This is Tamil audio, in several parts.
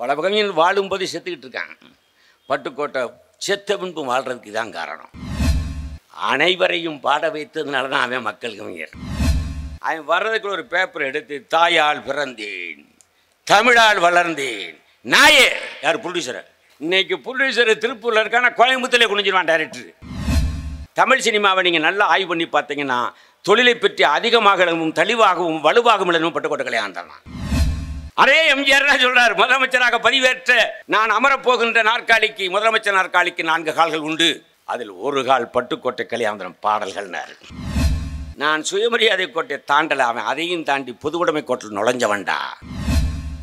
பல வாழும் போது செத்துக்கிட்டு இருக்காங்க பட்டுக்கோட்டை செத்த பின்பு வாழ்கிறதுக்கு தான் காரணம் அனைவரையும் பாட வைத்ததுனால தான் அவன் மக்கள் கவிஞர் அவன் வர்றதுக்கு ஒரு பேப்பர் எடுத்து தாயால் பிறந்தேன் தமிழால் வளர்ந்தேன் நாயே யார் ப்ரொடியூசரை இன்னைக்கு ப்ரொடியூசர் திருப்பூரில் இருக்கானா கோயம்புத்தூரில் குனிஞ்சிருவான் டைரக்டர் தமிழ் சினிமாவை நீங்கள் நல்லா ஆய்வு பண்ணி பார்த்தீங்கன்னா தொழிலை பற்றி அதிகமாக தெளிவாகவும் வலுவாகவும் பட்டுக்கோட்டை கல்யாணம் தான் அதே எம்ஜிஆர் சொல்றார் முதலமைச்சராக பதிவேற்ற நான் அமரப்போகின்ற நாற்காலிக்கு முதலமைச்சர் நாற்காலிக்கு நான்கு கால்கள் உண்டு அதில் ஒரு கால் பட்டுக்கோட்டை கல்யாணம் பாடல்கள் நான் சுயமரியாதை கோட்டை தாண்டல அவன் அதையும் தாண்டி பொதுவுடைமை கோட்டில் நுழைஞ்சவன்டா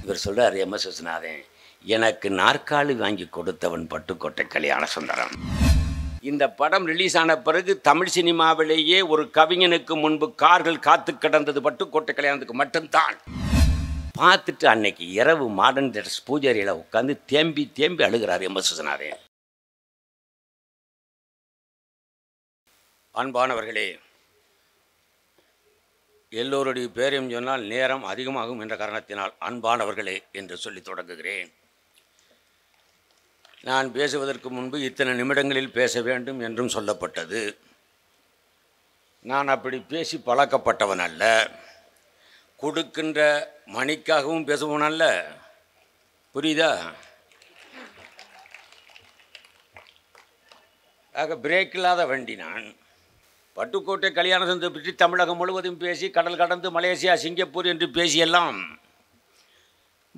இவர் சொல்கிறார் எம் எஸ் விஸ்வநாதன் எனக்கு நாற்காலி வாங்கி கொடுத்தவன் பட்டுக்கோட்டை கல்யாண சுந்தரம் இந்த படம் ரிலீஸ் ஆன பிறகு தமிழ் சினிமாவிலேயே ஒரு கவிஞனுக்கு முன்பு கார்கள் காத்து கிடந்தது பட்டுக்கோட்டை கல்யாணத்துக்கு மட்டும்தான் பார்த்துட்டு அன்னைக்கு இரவு மாடர்ன் தேட்டர்ஸ் பூஜாரியில் உட்காந்து தேம்பி தேம்பி அழுகிறார் எம் எஸ் விஸ்வநாதன் அன்பானவர்களே எல்லோருடைய பேரையும் சொன்னால் நேரம் அதிகமாகும் என்ற காரணத்தினால் அன்பானவர்களே என்று சொல்லி தொடங்குகிறேன் நான் பேசுவதற்கு முன்பு இத்தனை நிமிடங்களில் பேச வேண்டும் என்றும் சொல்லப்பட்டது நான் அப்படி பேசி பழக்கப்பட்டவன் அல்ல கொடுக்கின்ற மணிக்காகவும் பேசுவோம் அல்ல புரியுதா ஆக பிரேக் இல்லாத வண்டி நான் பட்டுக்கோட்டை கல்யாண சந்தை பற்றி தமிழகம் முழுவதும் பேசி கடல் கடந்து மலேசியா சிங்கப்பூர் என்று பேசியெல்லாம்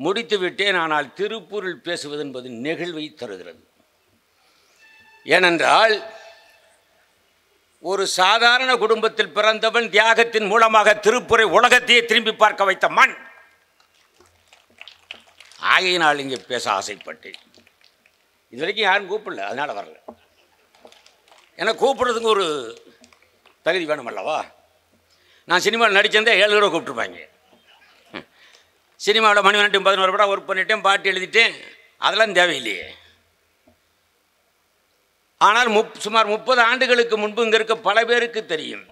முடித்துவிட்டேன் ஆனால் திருப்பூரில் பேசுவது என்பது நெகிழ்வை தருகிறது ஏனென்றால் ஒரு சாதாரண குடும்பத்தில் பிறந்தவன் தியாகத்தின் மூலமாக திருப்புரை உலகத்தையே திரும்பி பார்க்க வைத்த மண் ஆகையினால் இங்கே பேச ஆசைப்பட்டேன் இது வரைக்கும் யாரும் கூப்பிடல அதனால் வரல ஏன்னா கூப்பிடுறதுக்கு ஒரு தகுதி வேணும் அல்லவா நான் சினிமாவில் நடிச்சிருந்தேன் ஏழு தடவை கூப்பிட்ருப்பாங்க சினிமாவில் மணி பன்னெண்டு பதினோரு படம் ஒர்க் பண்ணிட்டேன் பாட்டு எழுதிட்டேன் அதெல்லாம் தேவையில்லையே ஆனால் முப் சுமார் முப்பது ஆண்டுகளுக்கு முன்பு இங்கே இருக்க பல பேருக்கு தெரியும்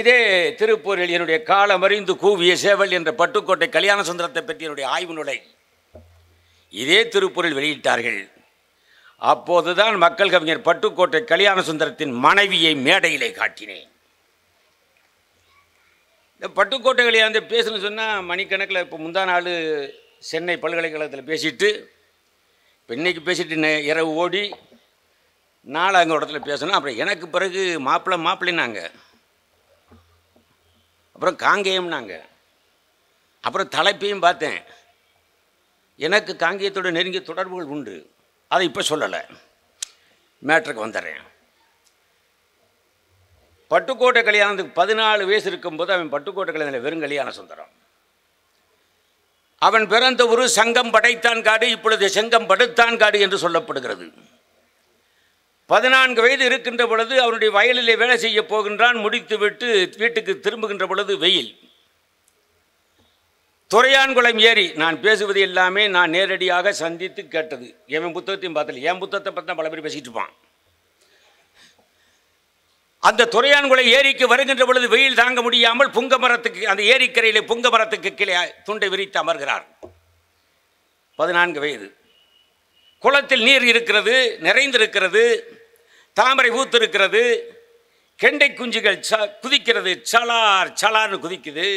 இதே திருப்பூரில் என்னுடைய காலம் அறிந்து கூவிய சேவல் என்ற பட்டுக்கோட்டை கல்யாண சுந்தரத்தை பற்றி என்னுடைய ஆய்வு நுழை இதே திருப்பூரில் வெளியிட்டார்கள் அப்போதுதான் மக்கள் கவிஞர் பட்டுக்கோட்டை கல்யாண சுந்தரத்தின் மனைவியை மேடையிலே காட்டினேன் இந்த பட்டுக்கோட்டை வந்து பேசணும்னு சொன்னால் மணிக்கணக்கில் இப்போ முந்தா நாள் சென்னை பல்கலைக்கழகத்தில் பேசிட்டு இப்போ இன்றைக்கி பேசிட்டு இரவு ஓடி நாலாங்க இடத்துல பேசணும் அப்புறம் எனக்கு பிறகு மாப்பிள்ளை மாப்பிள்ளைனாங்க அப்புறம் காங்கேயம்னாங்க அப்புறம் தலைப்பையும் பார்த்தேன் எனக்கு காங்கேயத்தோட நெருங்கிய தொடர்புகள் உண்டு அதை இப்போ சொல்லலை மேட்ருக்கு வந்துடுறேன் பட்டுக்கோட்டை கல்யாணத்துக்கு பதினாலு வயசு இருக்கும்போது அவன் பட்டுக்கோட்டை கல்யாணத்தில் வெறும் கல்யாண சுந்தரம் அவன் பிறந்த ஒரு சங்கம் படைத்தான் காடு இப்பொழுது சங்கம் படுத்தான் காடு என்று சொல்லப்படுகிறது பதினான்கு வயது இருக்கின்ற பொழுது அவனுடைய வயலிலே வேலை செய்ய போகின்றான் முடித்துவிட்டு வீட்டுக்கு திரும்புகின்ற பொழுது வெயில் துறையான்குளம் ஏரி நான் பேசுவது எல்லாமே நான் நேரடியாக சந்தித்து கேட்டது என் புத்தகத்தையும் பார்த்தல என் புத்தகத்தை பற்றி பல பேர் பேசிகிட்டு இருப்பான் அந்த துறையான்குளை ஏரிக்கு வருகின்ற பொழுது வெயில் தாங்க முடியாமல் புங்க மரத்துக்கு அந்த ஏரிக்கரையில் புங்க மரத்துக்கு கீழே துண்டை விரித்து அமர்கிறார் பதினான்கு வயது குளத்தில் நீர் இருக்கிறது நிறைந்திருக்கிறது தாமரை பூத்திருக்கிறது கெண்டை குஞ்சுகள் ச குதிக்கிறது சலார் சலார்னு குதிக்குது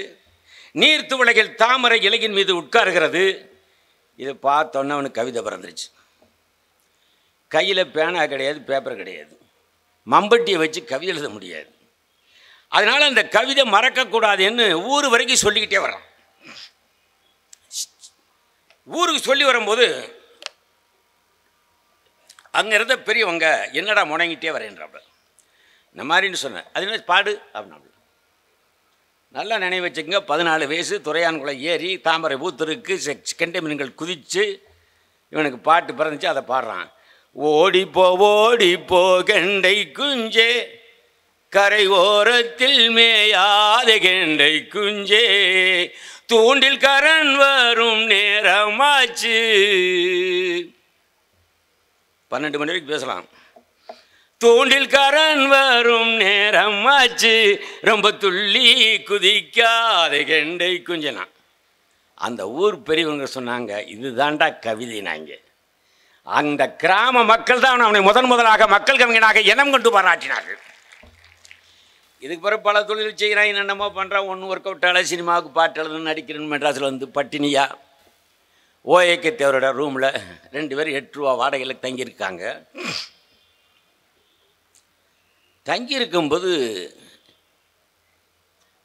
உலகில் தாமரை இலையின் மீது உட்காருகிறது இதை பார்த்தோன்னே அவனுக்கு கவிதை பிறந்துருச்சு கையில் பேனா கிடையாது பேப்பர் கிடையாது மம்பட்டியை வச்சு கவிதை எழுத முடியாது அதனால் அந்த கவிதை மறக்கக்கூடாதுன்னு ஊர் வரைக்கும் சொல்லிக்கிட்டே வரான் ஊருக்கு சொல்லி வரும்போது அங்கே இருந்த பெரியவங்க என்னடா முடங்கிட்டே வரேன்றாப்புல இந்த மாதிரின்னு சொன்னேன் அது என்ன பாடு அப்படின்னாப்புல நல்லா நினைவு வச்சுக்கோங்க பதினாலு வயசு துறையான்குளம் ஏறி தாமரை பூத்தருக்கு கெண்டை மீன்கள் குதித்து இவனுக்கு பாட்டு பிறந்துச்சு அதை பாடுறான் ஓடி போ ஓடி போ கெண்டை குஞ்சே கரை ஓரத்தில் மேயாத கெண்டை குஞ்சே தூண்டில் கரண் வரும் நேரமாச்சு பன்னெண்டு மணி வரைக்கும் பேசலாம் தூண்டில் கரன் வரும் நேரம் ஆச்சு ரொம்ப துள்ளி குதிக்காத கெண்டை குஞ்சனா அந்த ஊர் பெரியவங்க சொன்னாங்க இதுதான்டா கவிதை நாங்கள் அந்த கிராம மக்கள் தான் அவனை முதன் முதலாக மக்கள் கவிஞனாக இனம் கொண்டு பாராட்டினார்கள் இதுக்கு பிறகு பல தொழில் செய்கிறான் என்னென்னமோ பண்ணுறான் ஒன்று ஒர்க் அவுட்டால் சினிமாவுக்கு பாட்டு எழுதுன்னு நடிக்கிறேன்னு மெட்ராஸில் வந்து பட்டினியா ஓஏகே தேவரோட ரூமில் ரெண்டு பேரும் எட்டு ரூபா வாடகையில் தங்கியிருக்காங்க தங்கியிருக்கும்போது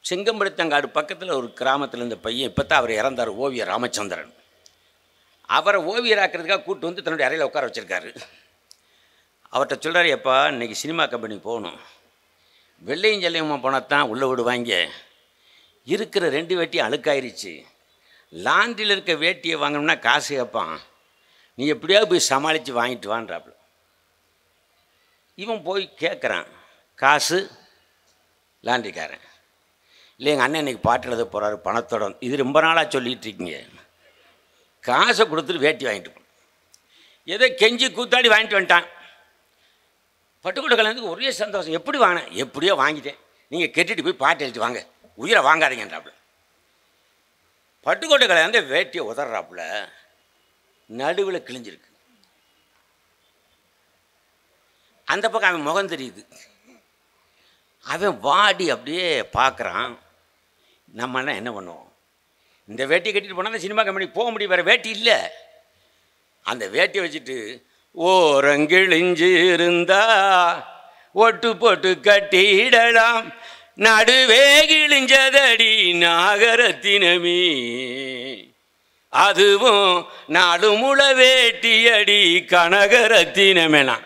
செங்கம்படுத்தங்காடு பக்கத்தில் ஒரு கிராமத்தில் இருந்த பையன் இப்போ தான் அவர் இறந்தார் ஓவியர் ராமச்சந்திரன் அவரை ஓவியராக்கிறதுக்காக கூட்டு வந்து தன்னுடைய அறையில் உட்கார வச்சுருக்காரு அவர்கிட்ட சொல்கிறார் எப்பா இன்றைக்கி சினிமா கம்பெனி போகணும் வெள்ளையும் ஜல்லையுமா போனால் தான் உள்ளே விடுவாங்க இருக்கிற ரெண்டு வெட்டியும் அழுக்காயிருச்சு லாண்டியில் இருக்க வேட்டியை வாங்கணும்னா காசு கேட்பான் நீ எப்படியாவது போய் சமாளித்து வாங்கிட்டு வான்றாப்புல இவன் போய் கேட்குறான் காசு லாண்டிக்காரன் இல்லை எங்கள் அண்ணன் இன்றைக்கி பாட்டு எழுத போகிறாரு பணத்தோட இது ரொம்ப நாளாக சொல்லிகிட்டு இருக்கீங்க காசை கொடுத்துட்டு வேட்டி வாங்கிட்டு போகணும் ஏதோ கெஞ்சி கூத்தாடி வாங்கிட்டு வந்துட்டான் பட்டுக்கோட்டை கல்யாணத்துக்கு ஒரே சந்தோஷம் எப்படி வாங்கினேன் எப்படியோ வாங்கிட்டேன் நீங்கள் கெட்டிட்டு போய் பாட்டு எழுதி வாங்க உயிரை வாங்காதீங்கன்றாப்புல பட்டுக்கோட்டை கலையாந்து வேட்டியை உதறாப்புல நடுவில் கிழிஞ்சிருக்கு அந்த பக்கம் அவன் முகம் தெரியுது அவன் வாடி அப்படியே பார்க்குறான் நம்மனா என்ன பண்ணுவோம் இந்த வேட்டியை கட்டிட்டு போனால் அந்த சினிமா கம்பெனிக்கு போக முடியும் வேறு வேட்டி இல்லை அந்த வேட்டியை வச்சுட்டு ஓரங்கிழிஞ்சு இருந்தா ஒட்டு போட்டு கட்டிடலாம் நடுவே கிழிஞ்சதடி நாகரத்தினமே அதுவும் நடுமுள வேட்டியடி கனகரத்தினமேனா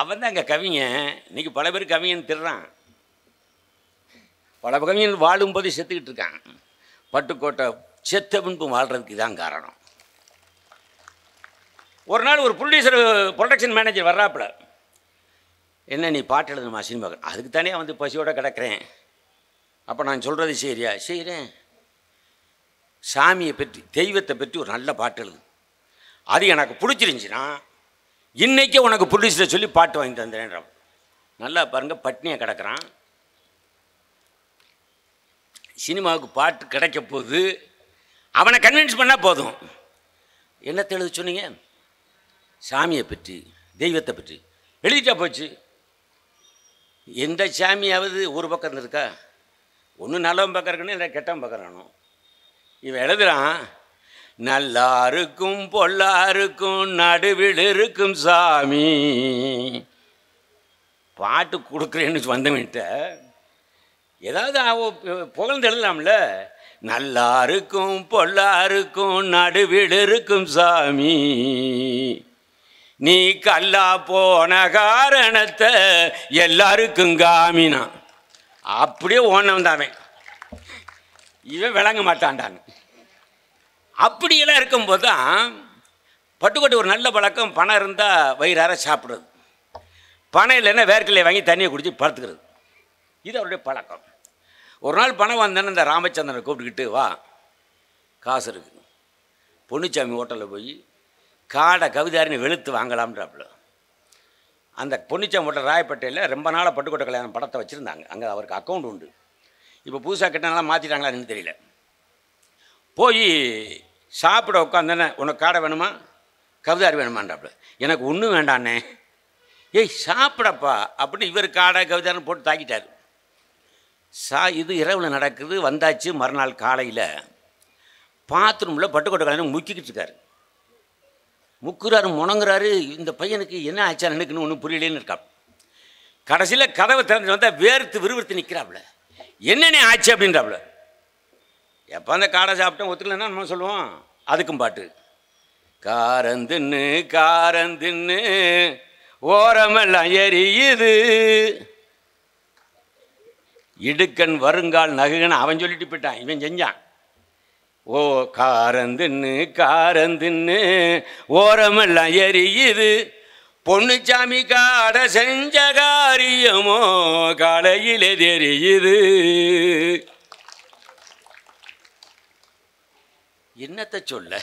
அவன் தான் அங்கே கவிங்க இன்னைக்கு பல பேர் கவிஞன் திருறான் பல கவிஞன் வாழும் போது செத்துக்கிட்டு இருக்கான் பட்டுக்கோட்டை செத்த பின்பு வாழ்கிறதுக்கு தான் காரணம் ஒரு நாள் ஒரு ப்ரொடியூசர் ப்ரொடக்ஷன் மேனேஜர் வர்றாப்புல என்ன நீ பாட்டு எழுதணுமா சினிமா அதுக்கு தானே வந்து பசியோடு கிடக்கிறேன் அப்போ நான் சொல்கிறது சரியா செய்கிறேன் சாமியை பற்றி தெய்வத்தை பற்றி ஒரு நல்ல பாட்டு எழுது அது எனக்கு பிடிச்சிருந்துச்சின்னா இன்றைக்கே உனக்கு பிடிச்சத சொல்லி பாட்டு வாங்கி தந்துடுறேன் நல்லா பாருங்கள் பட்னியை கிடக்கிறான் சினிமாவுக்கு பாட்டு கிடைக்க போகுது அவனை கன்வின்ஸ் பண்ணால் போதும் என்ன தெளிவு சொன்னீங்க சாமியை பற்றி தெய்வத்தை பற்றி எழுதிட்டா போச்சு எந்த சாமியாவது ஒரு பக்கம் இருக்கா ஒன்று நல்லவன் பக்கம் இருக்கணும் இல்லை கெட்டவன் பக்கம் இருக்கணும் இவன் எழுதுறான் நல்லாருக்கும் பொல்லாருக்கும் நடுவில் இருக்கும் சாமி பாட்டு கொடுக்குறேன்னு வந்தவன்ட்ட ஏதாவது புகழ்ந்து எழுதலாம்ல நல்லாருக்கும் பொல்லாருக்கும் நடுவில் இருக்கும் சாமி நீ கல்லா போன காரணத்தை எல்லாருக்கும் காமினா அப்படியே ஓனம் தான் இவன் விளங்க மாட்டான்டாங்க அப்படியெல்லாம் இருக்கும்போது தான் பட்டுக்கோட்டை ஒரு நல்ல பழக்கம் பணம் இருந்தால் வயிறார சாப்பிட்றது பணம் இல்லைன்னா வேர்க்கலையை வாங்கி தண்ணியை குடித்து படுத்துக்கிறது இது அவருடைய பழக்கம் ஒரு நாள் பணம் வந்தேன்னு இந்த ராமச்சந்திரனை கூப்பிட்டுக்கிட்டு வா காசு இருக்குது பொன்னுச்சாமி ஹோட்டலில் போய் காடை கவிதாரின்னு வெளுத்து வாங்கலாம்ன்றாப்புல அந்த பொன்னிச்சாமோட்டை ராயப்பேட்டையில் ரொம்ப நாளாக பட்டுக்கோட்டை கல்யாணம் படத்தை வச்சுருந்தாங்க அங்கே அவருக்கு அக்கௌண்ட் உண்டு இப்போ புதுசாக கெட்டனாலாம் மாற்றிட்டாங்களான்னு தெரியல போய் சாப்பிட உட்காந்தானே உனக்கு காடை வேணுமா கவிதாரி வேணுமான்றாப்புல எனக்கு ஒன்றும் வேண்டாண்ணே ஏய் சாப்பிடப்பா அப்படின்னு இவர் காடை கவிதாருன்னு போட்டு தாக்கிட்டார் சா இது இரவில் நடக்குது வந்தாச்சு மறுநாள் காலையில் பாத்ரூமில் பட்டுக்கோட்டை கல்யாணம் முக்கிக்கிட்டு இருக்காரு முக்குறாரு முணங்குறாரு இந்த பையனுக்கு என்ன ஆச்சாரம் நினைக்கணும்னு ஒன்றும் புரியலேன்னு இருக்கா கடைசியில் கதவை திறந்து வந்தால் வேர்த்து விறுவிறுத்து நிற்கிறாப்புல என்னென்ன ஆச்சு அப்படின்றாப்புல எப்போ அந்த காடை சாப்பிட்டோம் ஒத்துக்கலன்னா நம்ம சொல்லுவோம் அதுக்கும் பாட்டு காரந்தின்னு காரந்தின்னு ஓரமெல்லாம் எரியுது இடுக்கன் வருங்கால் நகுகன்னு அவன் சொல்லிட்டு போயிட்டான் இவன் செஞ்சான் ஓ காரந்தின்னு காரந்தின்னு ஓரமெல்லாம் எரியுது பொன்னுச்சாமி காட செஞ்ச காரியமோ காலையில் தெரியுது என்னத்தை சொல்ல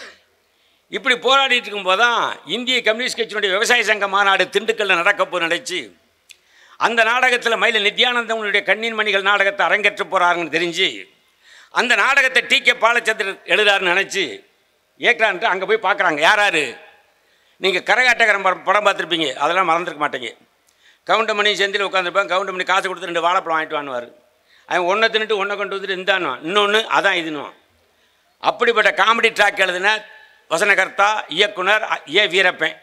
இப்படி போராடிட்டு இருக்கும்போது தான் இந்திய கம்யூனிஸ்ட் கட்சியினுடைய விவசாய சங்க மாநாடு திண்டுக்கல்ல நடக்க போ நினைச்சு அந்த நாடகத்தில் மயில நித்யானந்தவனுடைய கண்ணின் மணிகள் நாடகத்தை அரங்கேற்ற போறாருன்னு தெரிஞ்சு அந்த நாடகத்தை டி கே பாலச்சந்திரன் எழுதாருன்னு நினச்சி ஏற்கனவே அங்கே போய் பார்க்குறாங்க யார் யார் நீங்கள் கரகாட்டகரம் படம் படம் பார்த்துருப்பீங்க அதெல்லாம் மறந்துருக்க மாட்டேங்க கவுண்டமணி செந்தில் உட்காந்துருப்பாங்க கவுண்டமணி காசு கொடுத்து ரெண்டு வாழைப்பழம் வாங்கிட்டு வாங்குவார் அவன் ஒன்றை தின்னுட்டு ஒன்றை கொண்டு வந்துட்டு இருந்தானுவான் இன்னொன்று அதான் இதுனுவான் அப்படிப்பட்ட காமெடி ட்ராக் எழுதின வசனகர்த்தா இயக்குனர் ஏ வீரப்பன்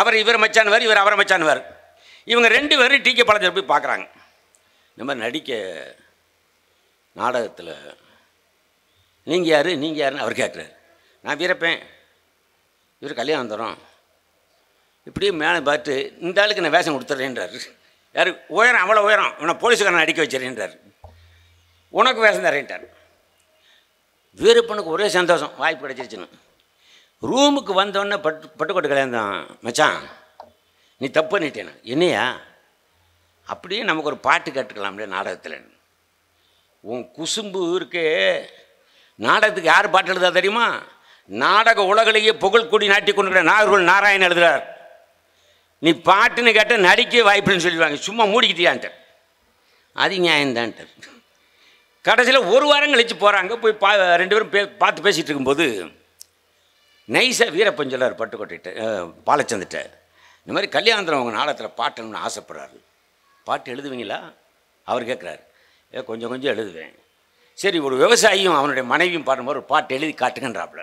அவர் இவர் மச்சானுவார் இவர் அவரை மச்சானுவார் இவங்க ரெண்டு பேரும் டி கே பழத்தில் போய் பார்க்குறாங்க இந்த மாதிரி நடிக்க நாடகத்தில் நீங்கள் யார் நீங்கள் யாருன்னு அவர் கேட்குறாரு நான் வீரப்பேன் இவர் கல்யாணம் தரோம் இப்படியே மேலே பார்த்து இந்த ஆளுக்கு நான் வேஷம் கொடுத்துட்றேன்றார் யார் உயரம் அவ்வளோ உயரம் உன்னை போலீஸுக்காரன் அடிக்க வச்சிருன்றார் உனக்கு வேஷம் தரேன்ட்டார் வீரப்பனுக்கு ஒரே சந்தோஷம் வாய்ப்பு கிடச்சிருச்சுன்னு ரூமுக்கு வந்தோடனே பட்டு பட்டுக்கோட்டை கல்யாணம் தான் மச்சான் நீ தப்பு பண்ணிட்டேன் என்னையா அப்படியே நமக்கு ஒரு பாட்டு கேட்டுக்கலாம்ல நாடகத்தில் உன் குசும்பு இருக்கே நாடகத்துக்கு யார் பாட்டு எழுதா தெரியுமா நாடக உலகிலேயே புகழ்கொடி நாட்டி கொண்டு நாகர்கள் நாராயணன் எழுதுகிறார் நீ பாட்டுன்னு கேட்டால் நடிக்க வாய்ப்புன்னு சொல்லிடுவாங்க சும்மா மூடிக்கிட்டியான்ட்டார் அது நியாயம்தான்ட்டார் கடைசியில் ஒரு வாரம் கழித்து போகிறாங்க போய் பா ரெண்டு பேரும் பே பார்த்து பேசிகிட்டு இருக்கும்போது நைசா வீரப்பஞ்சலார் சொல்லார் பாலச்சந்திட்ட இந்த மாதிரி கல்யாணத்தில் அவங்க நாடகத்தில் பாட்டணும்னு ஆசைப்படுறாரு பாட்டு எழுதுவீங்களா அவர் கேட்குறாரு ஏதோ கொஞ்சம் கொஞ்சம் எழுதுவேன் சரி ஒரு விவசாயியும் அவனுடைய மனைவியும் பாடும்போது ஒரு பாட்டு எழுதி காட்டுங்கன்றாப்புல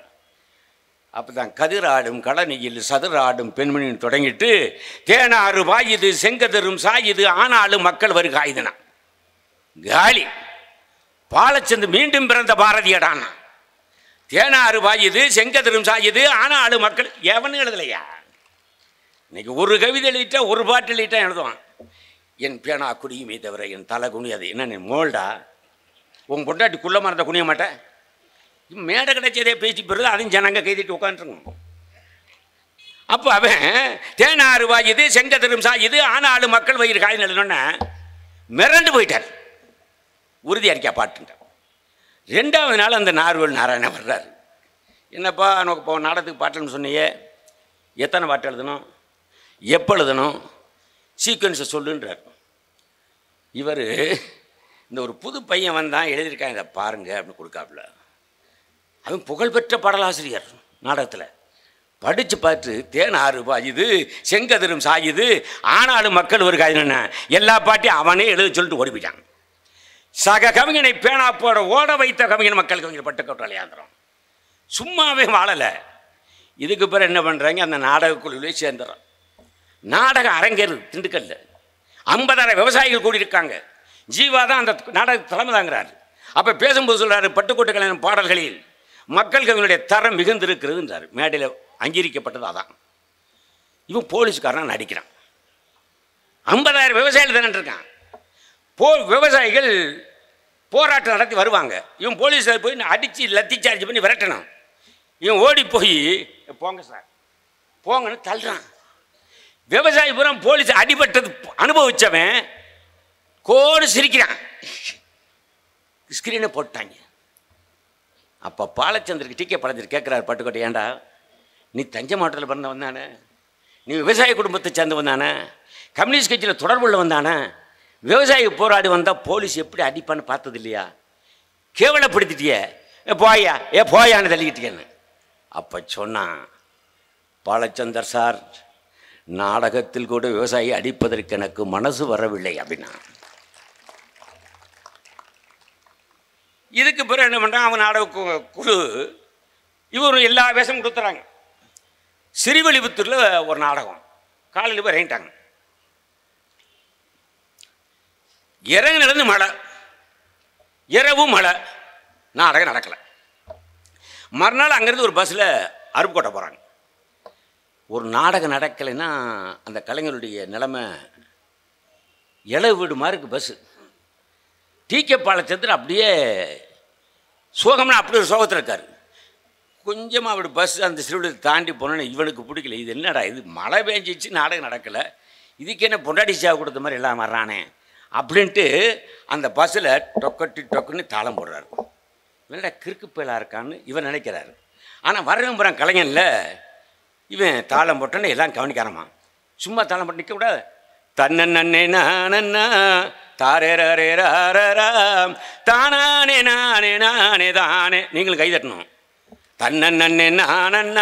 அப்போ தான் கதிர் ஆடும் கடனியில் சதுர ஆடும் பெண்மணியும் தொடங்கிட்டு தேனாறு வாயுது செங்கதரும் சாயுது ஆனாலும் மக்கள் வரும் காயுதுனா காலி பாலச்சந்து மீண்டும் பிறந்த பாரதியடானா தேனாறு வாயுது செங்கதரும் சாயுது ஆனாலும் மக்கள் எவனு எழுதலையா இன்னைக்கு ஒரு கவிதை எழுதிட்டா ஒரு பாட்டு எழுதிட்டா எழுதுவான் என் பேனா குடியுமே தவிர என் தலை குனியாது என்ன நீ மோல்டா உன் பொண்டாட்டி குள்ள மரத்தை குனிய மாட்டேன் மேடை கிடைச்சதே பேசி பிறகு அதையும் ஜனங்க கைதிட்டு உட்காந்துருங்க அப்போ அவன் தேனாறு வாயுது செங்கதிரும் சாயுது ஆனாலும் மக்கள் வயிறு காய் நடுனோன்னே மிரண்டு போயிட்டார் உறுதி அறிக்கை பாட்டுங்க ரெண்டாவது நாள் அந்த நார்வல் நாராயண வர்றாரு என்னப்பா எனக்கு இப்போ நாடகத்துக்கு பாட்டுன்னு சொன்னியே எத்தனை பாட்டு எழுதணும் எப்போ எழுதணும் சீக்வன்ஸை சொல்லுன்றார் இவர் இந்த ஒரு புது பையன் வந்தான் எழுதியிருக்காங்க இதை பாருங்க அப்படின்னு கொடுக்காப்புல அவன் புகழ்பெற்ற பாடலாசிரியர் நாடகத்தில் படித்து பார்த்து தேன் ஆறு பாயுது செங்கதிரும் சாயுது ஆனாலும் மக்கள் ஒரு என்ன எல்லா பாட்டியும் அவனே எழுத சொல்லிட்டு ஓடி போயிட்டாங்க சக கவிஞனை பேனா போட ஓட வைத்த கவிஞன் மக்கள் கவிஞர் கொட்டாளியாந்திரம் சும்மாவே வாழலை இதுக்கு பிறகு என்ன பண்ணுறாங்க அந்த நாடக குழுவிலே சேர்ந்துடுறான் நாடக அரங்கேறு திண்டுக்கல்ல ஐம்பதாயிரம் விவசாயிகள் கூடியிருக்காங்க ஜீவா தான் அந்த நாடக தலைமை தாங்கிறார் அப்போ பேசும்போது சொல்கிறாரு பட்டுக்கோட்டை கல்யாணம் பாடல்களில் மக்கள் கவிஞனுடைய தரம் மிகுந்திருக்கிறதுன்றார் மேடையில் அங்கீகரிக்கப்பட்டது அதான் இவன் போலீஸ்காரனாக நடிக்கிறான் ஐம்பதாயிரம் விவசாயிகள் தானே இருக்கான் போ விவசாயிகள் போராட்டம் நடத்தி வருவாங்க இவன் போலீஸார் போய் அடித்து லத்தி சார்ஜ் பண்ணி விரட்டணும் இவன் ஓடி போய் போங்க சார் போங்கன்னு தள்ளுறான் விவசாயி புறம் போலீஸ் அடிபட்டது அனுபவிச்சவன் கோடு சிரிக்கிறான் ஸ்க்ரீனை போட்டாங்க அப்போ பாலச்சந்தருக்கு டிக்கே பழஞ்சர் கேட்குறாரு பட்டுக்கோட்டை ஏண்டா நீ தஞ்சை மாவட்டத்தில் பிறந்தவன் தானே நீ விவசாய குடும்பத்தை சேர்ந்தவன் தானே கம்யூனிஸ்ட் கட்சியில் தொடர்புள்ள வந்தானே விவசாயி போராடி வந்தால் போலீஸ் எப்படி அடிப்பான்னு பார்த்தது இல்லையா கேவலப்படுத்திட்டியே ஏ போயா ஏ போயான்னு தள்ளிக்கிட்டேன்னு அப்போ சொன்னான் பாலச்சந்தர் சார் நாடகத்தில் கூட விவசாயி அடிப்பதற்கு எனக்கு மனசு வரவில்லை அப்படின்னா இதுக்கு பிறகு என்ன பண்ணுறான் அவன் நாடக குழு இவர் எல்லா வேஷமும் கொடுத்துறாங்க சிறுவெளிபுத்தூரில் ஒரு நாடகம் காலையில் போய் இறங்கிட்டாங்க இறங்கினது மழை இரவும் மழை நாடகம் நடக்கலை மறுநாள் அங்கேருந்து ஒரு பஸ்ஸில் அருப்புக்கோட்டை போகிறாங்க ஒரு நாடகம் நடக்கலைன்னா அந்த கலைஞருடைய நிலைமை இளவு வீடு மாதிரி இருக்குது பஸ்ஸு டீக்கே பாலச்சந்திர அப்படியே சோகம்னா அப்படி ஒரு சோகத்தில் இருக்கார் கொஞ்சமாக அப்படி பஸ் அந்த சிறுவிடத்தை தாண்டி போனோன்னு இவனுக்கு பிடிக்கல இது என்னடா இது மழை பேஞ்சிச்சு நாடகம் நடக்கலை இதுக்கு என்ன பொண்டாடி சேவை கொடுத்த மாதிரி எல்லாம் வர்றானே அப்படின்ட்டு அந்த பஸ்ஸில் டொக்கட்டு டொக்குன்னு தாளம் போடுறாரு என்னடா கிறுக்கு பயிலாக இருக்கான்னு இவன் நினைக்கிறாரு ஆனால் வரவேம்புறான் கலைஞனில் இவன் தாளம் போட்டனே எல்லாம் கவனிக்கிறாமா சும்மா தாளம் போட்டு நிற்க கூடாது நானண்ணா தாரே ராம் தானானே நானே நானே தானே நீங்களும் கை தட்டணும் தன்னே நான்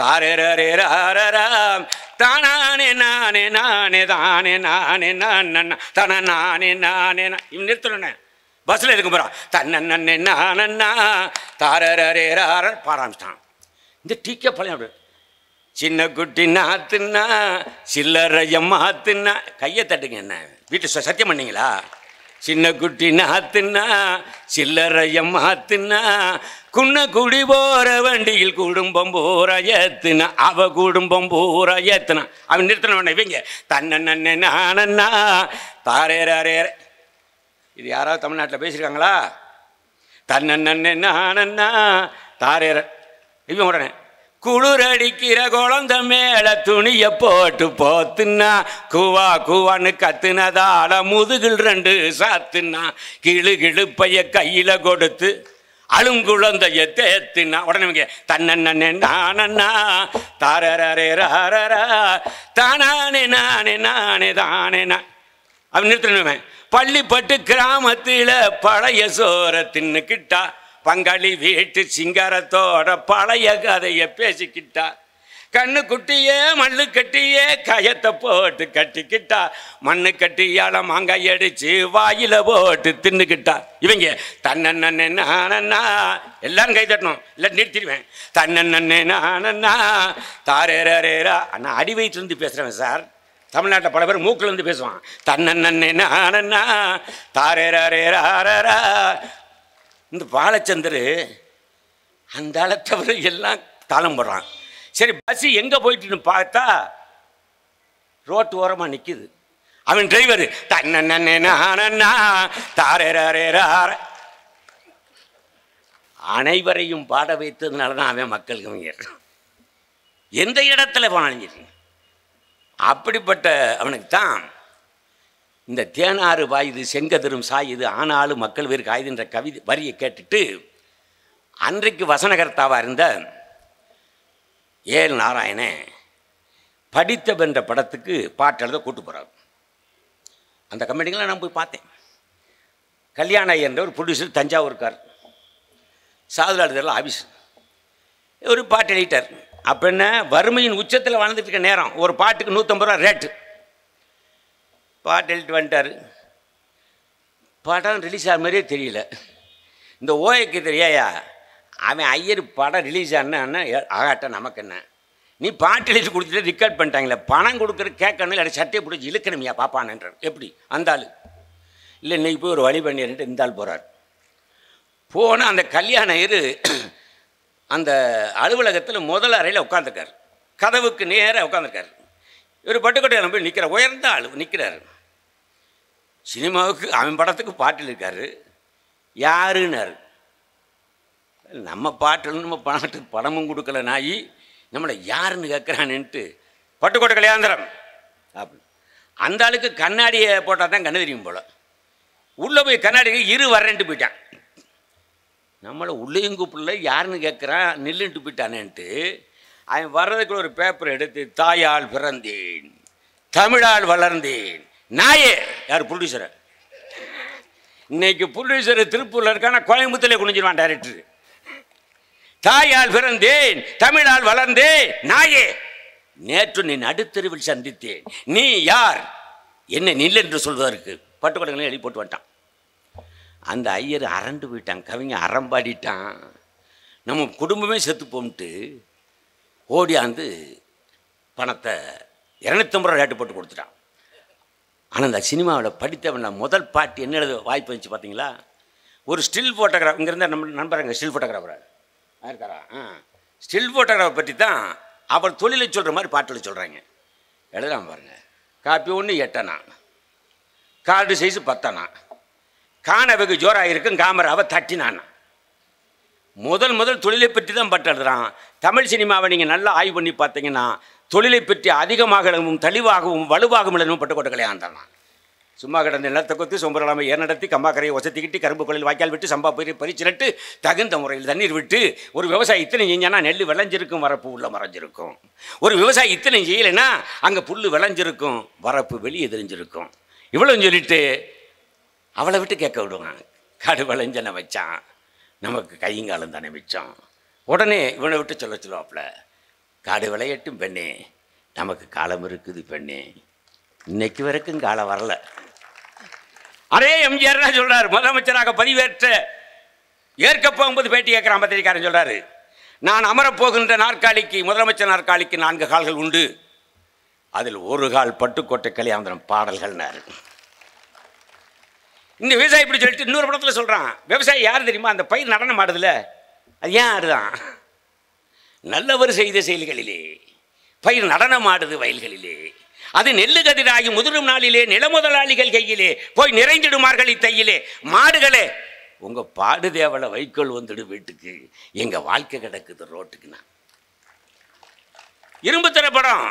தாரே ரே ராம் தானானே நானே நானே தானே நானே நான் தன நானே நானே நான் இவன் நிறுத்தணும் பஸ்ஸில் எதுக்கு போகிறான் தன்னே நானண்ணா தாரே ரே ரார பாராமிச்சிட்டான் இந்த டீக்கே பழைய அப்படி சின்ன குட்டி நாத்துன்னா சில்லறையம் மாத்துன்னா கையை தட்டுங்க என்ன வீட்டு சத்தியம் பண்ணீங்களா சின்ன குட்டி நாத்துன்னா சில்லறையம் மாத்துன்னா குன்ன குடி போற வண்டியில் குடும்பம் போற ஏத்துனா அவ குடும்பம் பூரா ஏத்துனா அவன் நிறுத்தின உடனே இவங்க தன்னண்ணே நானண்ணா தாரேரே இது யாராவது தமிழ்நாட்டில் பேசியிருக்காங்களா தன்னண்ணே நானண்ணா தாரேர இவன் உடனே குளிரடிக்கிற குழந்த மேல துணிய போட்டு போத்துன்னா குவா குவான்னு கத்துனதால முதுகில் ரெண்டு சாத்துனா கிளு கிழுப்பைய கையில கொடுத்து அழும் குழந்தைய தேத்துனா உடனே தன்னே நானண்ணா தாரரே ராரரா தானே நானே நானே தானேனா அப்படின்னு நிறுத்தணுமே பள்ளிப்பட்டு கிராமத்தில் பழைய சோர தின்னுக்கிட்டா பங்காளி வீட்டு சிங்காரத்தோட பழைய கதையை பேசிக்கிட்டா கண்ணு குட்டியே மண்ணு கட்டியே கயத்தை போட்டு கட்டிக்கிட்டா மண்ணு கட்டியால மாங்காய் அடிச்சு வாயில போட்டு தின்னுக்கிட்டா இவங்க தன்னண்ணே நானண்ணா எல்லாரும் கை தட்டணும் இல்லை நிறுத்திடுவேன் தன்னண்ணே நானண்ணா தாரேரேரா அண்ணா அடி வயிற்றுலேருந்து பேசுகிறேன் சார் தமிழ்நாட்டில் பல பேர் வந்து பேசுவான் தன்னண்ணே நானண்ணா ரா இந்த பாலச்சந்தர் அந்த அளத்தவரை எல்லாம் தாளம் போடுறான் சரி பஸ்ஸு எங்கே போயிட்டுன்னு பார்த்தா ரோட்டு ஓரமாக நிற்கிது அவன் டிரைவர் தன்னா அனைவரையும் பாட வைத்ததுனால தான் அவன் மக்கள் கவிஞர் எந்த இடத்துல போனாலும் சரி அப்படிப்பட்ட அவனுக்கு தான் இந்த தேனாறு வாயுது செங்கதிரும் சாயுது ஆனாலும் மக்கள் வேறு காயுதுன்ற கவிதை வரியை கேட்டுட்டு அன்றைக்கு வசனகர்த்தாவாக இருந்த ஏல் நாராயணன் படித்தவென்ற படத்துக்கு பாட்டு எழுத கூட்டு போகிறார் அந்த கம்பெனிக்கெலாம் நான் போய் பார்த்தேன் கல்யாண என்ற ஒரு ப்ரொடியூசர் தஞ்சாவூர்கார் சாதுலாடுதரில் ஆஃபீஸ் ஒரு பாட்டு எழுதிட்டார் அப்போ என்ன வறுமையின் உச்சத்தில் வாழ்ந்துட்டு இருக்க நேரம் ஒரு பாட்டுக்கு நூற்றம்பது ரூபா ரேட்டு பாட்டு எழுதிட்டு வந்துட்டார் படம் ரிலீஸ் ஆகிற மாதிரியே தெரியல இந்த ஓஏக்கு தெரியாயா அவன் ஐயர் படம் ரிலீஸ் ஆனா ஆகாட்ட நமக்கு என்ன நீ பாட்டு எழுதி கொடுத்துட்டு ரெக்கார்ட் பண்ணிட்டாங்களே பணம் கொடுக்குற கேட்கணும் இல்லை சட்டையை பிடிச்சி இழுக்கணுமியா பாப்பானன்றார் எப்படி அந்த ஆள் இல்லை இன்றைக்கி போய் ஒரு வழி பண்ணிடுன்ட்டு இந்த ஆள் போகிறார் போனால் அந்த கல்யாண இரு அந்த அலுவலகத்தில் முதல் அறையில் உட்காந்துருக்கார் கதவுக்கு நேராக உட்காந்துருக்கார் இவர் பட்டுக்கோட்டையில் போய் நிற்கிறார் உயர்ந்த ஆள் நிற்கிறார் சினிமாவுக்கு அவன் படத்துக்கு பாட்டில் இருக்கார் யாருன்னாரு நம்ம பாட்டில் நம்ம பணத்துக்கு படமும் கொடுக்கல நாயி நம்மளை யாருன்னு கேட்குறான்னுட்டு பட்டுக்கோட்டை கல்யாந்திரம் அப்படி அந்த ஆளுக்கு கண்ணாடியை போட்டால் தான் கண்ணு தெரியும் போல் உள்ளே போய் கண்ணாடிக்கு இரு வரேன்ட்டு போயிட்டான் நம்மளை உள்ளேயும் கூப்பிடல யாருன்னு கேட்குறான் நில்லுன்ட்டு போயிட்டானேன்ட்டு அவன் வர்றதுக்குள்ள ஒரு பேப்பர் எடுத்து தாயால் பிறந்தேன் தமிழால் வளர்ந்தேன் நாயே யார் ப்ரொடியூசரை இன்னைக்கு ப்ரொடியூசர் திருப்பூரில் இருக்கான கோயம்புத்தூர்ல குனிஞ்சிருவான் டைரக்டர் தாயால் பிறந்தேன் தமிழால் வளர்ந்தேன் நாயே நேற்று நீ நடுத்தருவில் சந்தித்தேன் நீ யார் என்ன நில் என்று சொல்வதற்கு பட்டுக்கொடைகளை எழுதி போட்டு வட்டான் அந்த ஐயர் அரண்டு போயிட்டான் கவிஞர் அறம்பாடிட்டான் நம்ம குடும்பமே செத்து போம்ட்டு ஓடியாந்து பணத்தை இரநூத்தம்பது ரூபா ரேட்டு போட்டு கொடுத்துட்டான் ஆனால் அந்த சினிமாவில் படித்தவன் முதல் பாட்டு என்ன எழுத வாய்ப்பு வந்துச்சு பார்த்தீங்களா ஒரு ஸ்டில் ஃபோட்டோகிராஃப் இங்கே இருந்தால் நம்ம நண்பராங்க ஸ்டில் ஃபோட்டோகிராஃபர் இருக்காரா ஆ ஸ்டில் ஃபோட்டோகிராஃபர் பற்றி தான் அவர் தொழிலை சொல்கிற மாதிரி பாட்டில் சொல்கிறாங்க எழுதலாம் பாருங்கள் காப்பி ஒன்று எட்டணா கார்டு சைஸு பத்தனா வெகு ஜோராக இருக்கும் காமராவை தட்டினான் முதல் முதல் தொழிலை பற்றி தான் பாட்டு எழுதுகிறான் தமிழ் சினிமாவை நீங்கள் நல்லா ஆய்வு பண்ணி பார்த்தீங்கன்னா தொழிலை பற்றி அதிகமாகவும் தெளிவாகவும் வலுவாகவும் இல்லைன்னு பட்டுக்கோட்டை கல்யாணம் தான் சும்மா கிடந்த நிலத்தை கொத்து சொம்பரலாமல் ஏர் நடத்தி கம்பாக்கரையை ஒசத்திக்கிட்டு கரும்பு கொள்ளில் வாய்க்கால் விட்டு சம்பா பயிர் பறிச்சிரட்டு தகுந்த முறையில் தண்ணீர் விட்டு ஒரு விவசாயி இத்தனை செஞ்சானா நெல் விளைஞ்சிருக்கும் வரப்பு உள்ளே மறைஞ்சிருக்கும் ஒரு விவசாயி இத்தனை செய்யலைன்னா அங்கே புல் விளைஞ்சிருக்கும் வரப்பு வெளியே தெரிஞ்சிருக்கும் இவ்வளோன்னு சொல்லிட்டு அவளை விட்டு கேட்க விடுவான் கடு விளைஞ்சனை வச்சான் நமக்கு கையங்காலம் தானே மிச்சம் உடனே இவனை விட்டு சொல்ல சொல்லுவாப்புல காடு விளையட்டும் பெண்ணே நமக்கு காலம் இருக்குது பெண்ணே இன்னைக்கு வரைக்கும் காலம் வரல அரே எம்ஜிஆர் தான் சொல்கிறார் முதலமைச்சராக பதிவேற்ற ஏற்க போகும்போது பேட்டி கேட்குற அம்பத்திரிக்காரன் சொல்கிறாரு நான் அமரப்போகின்ற நாற்காலிக்கு முதலமைச்சர் நாற்காலிக்கு நான்கு கால்கள் உண்டு அதில் ஒரு கால் பட்டுக்கோட்டை கல்யாணம் பாடல்கள்னாரு இந்த விவசாயி இப்படி சொல்லிட்டு இன்னொரு படத்தில் சொல்கிறான் விவசாயி யார் தெரியுமா அந்த பயிர் நடனம் ஆடுதுல அது ஏன் ஆடுதான் நல்லவர் செய்த செயல்களிலே பயிர் நடனம் ஆடுது வயல்களிலே அது நெல்லு கதிராகி முதலும் நாளிலே நிலமுதலாளிகள் கையிலே போய் நிறைஞ்சிடுமார்கள் இத்தையிலே மாடுகளே உங்கள் பாடு வைக்கோல் வந்துடு வீட்டுக்கு எங்கள் வாழ்க்கை கிடக்குது ரோட்டுக்குண்ணா இரும்பு திரைப்படம்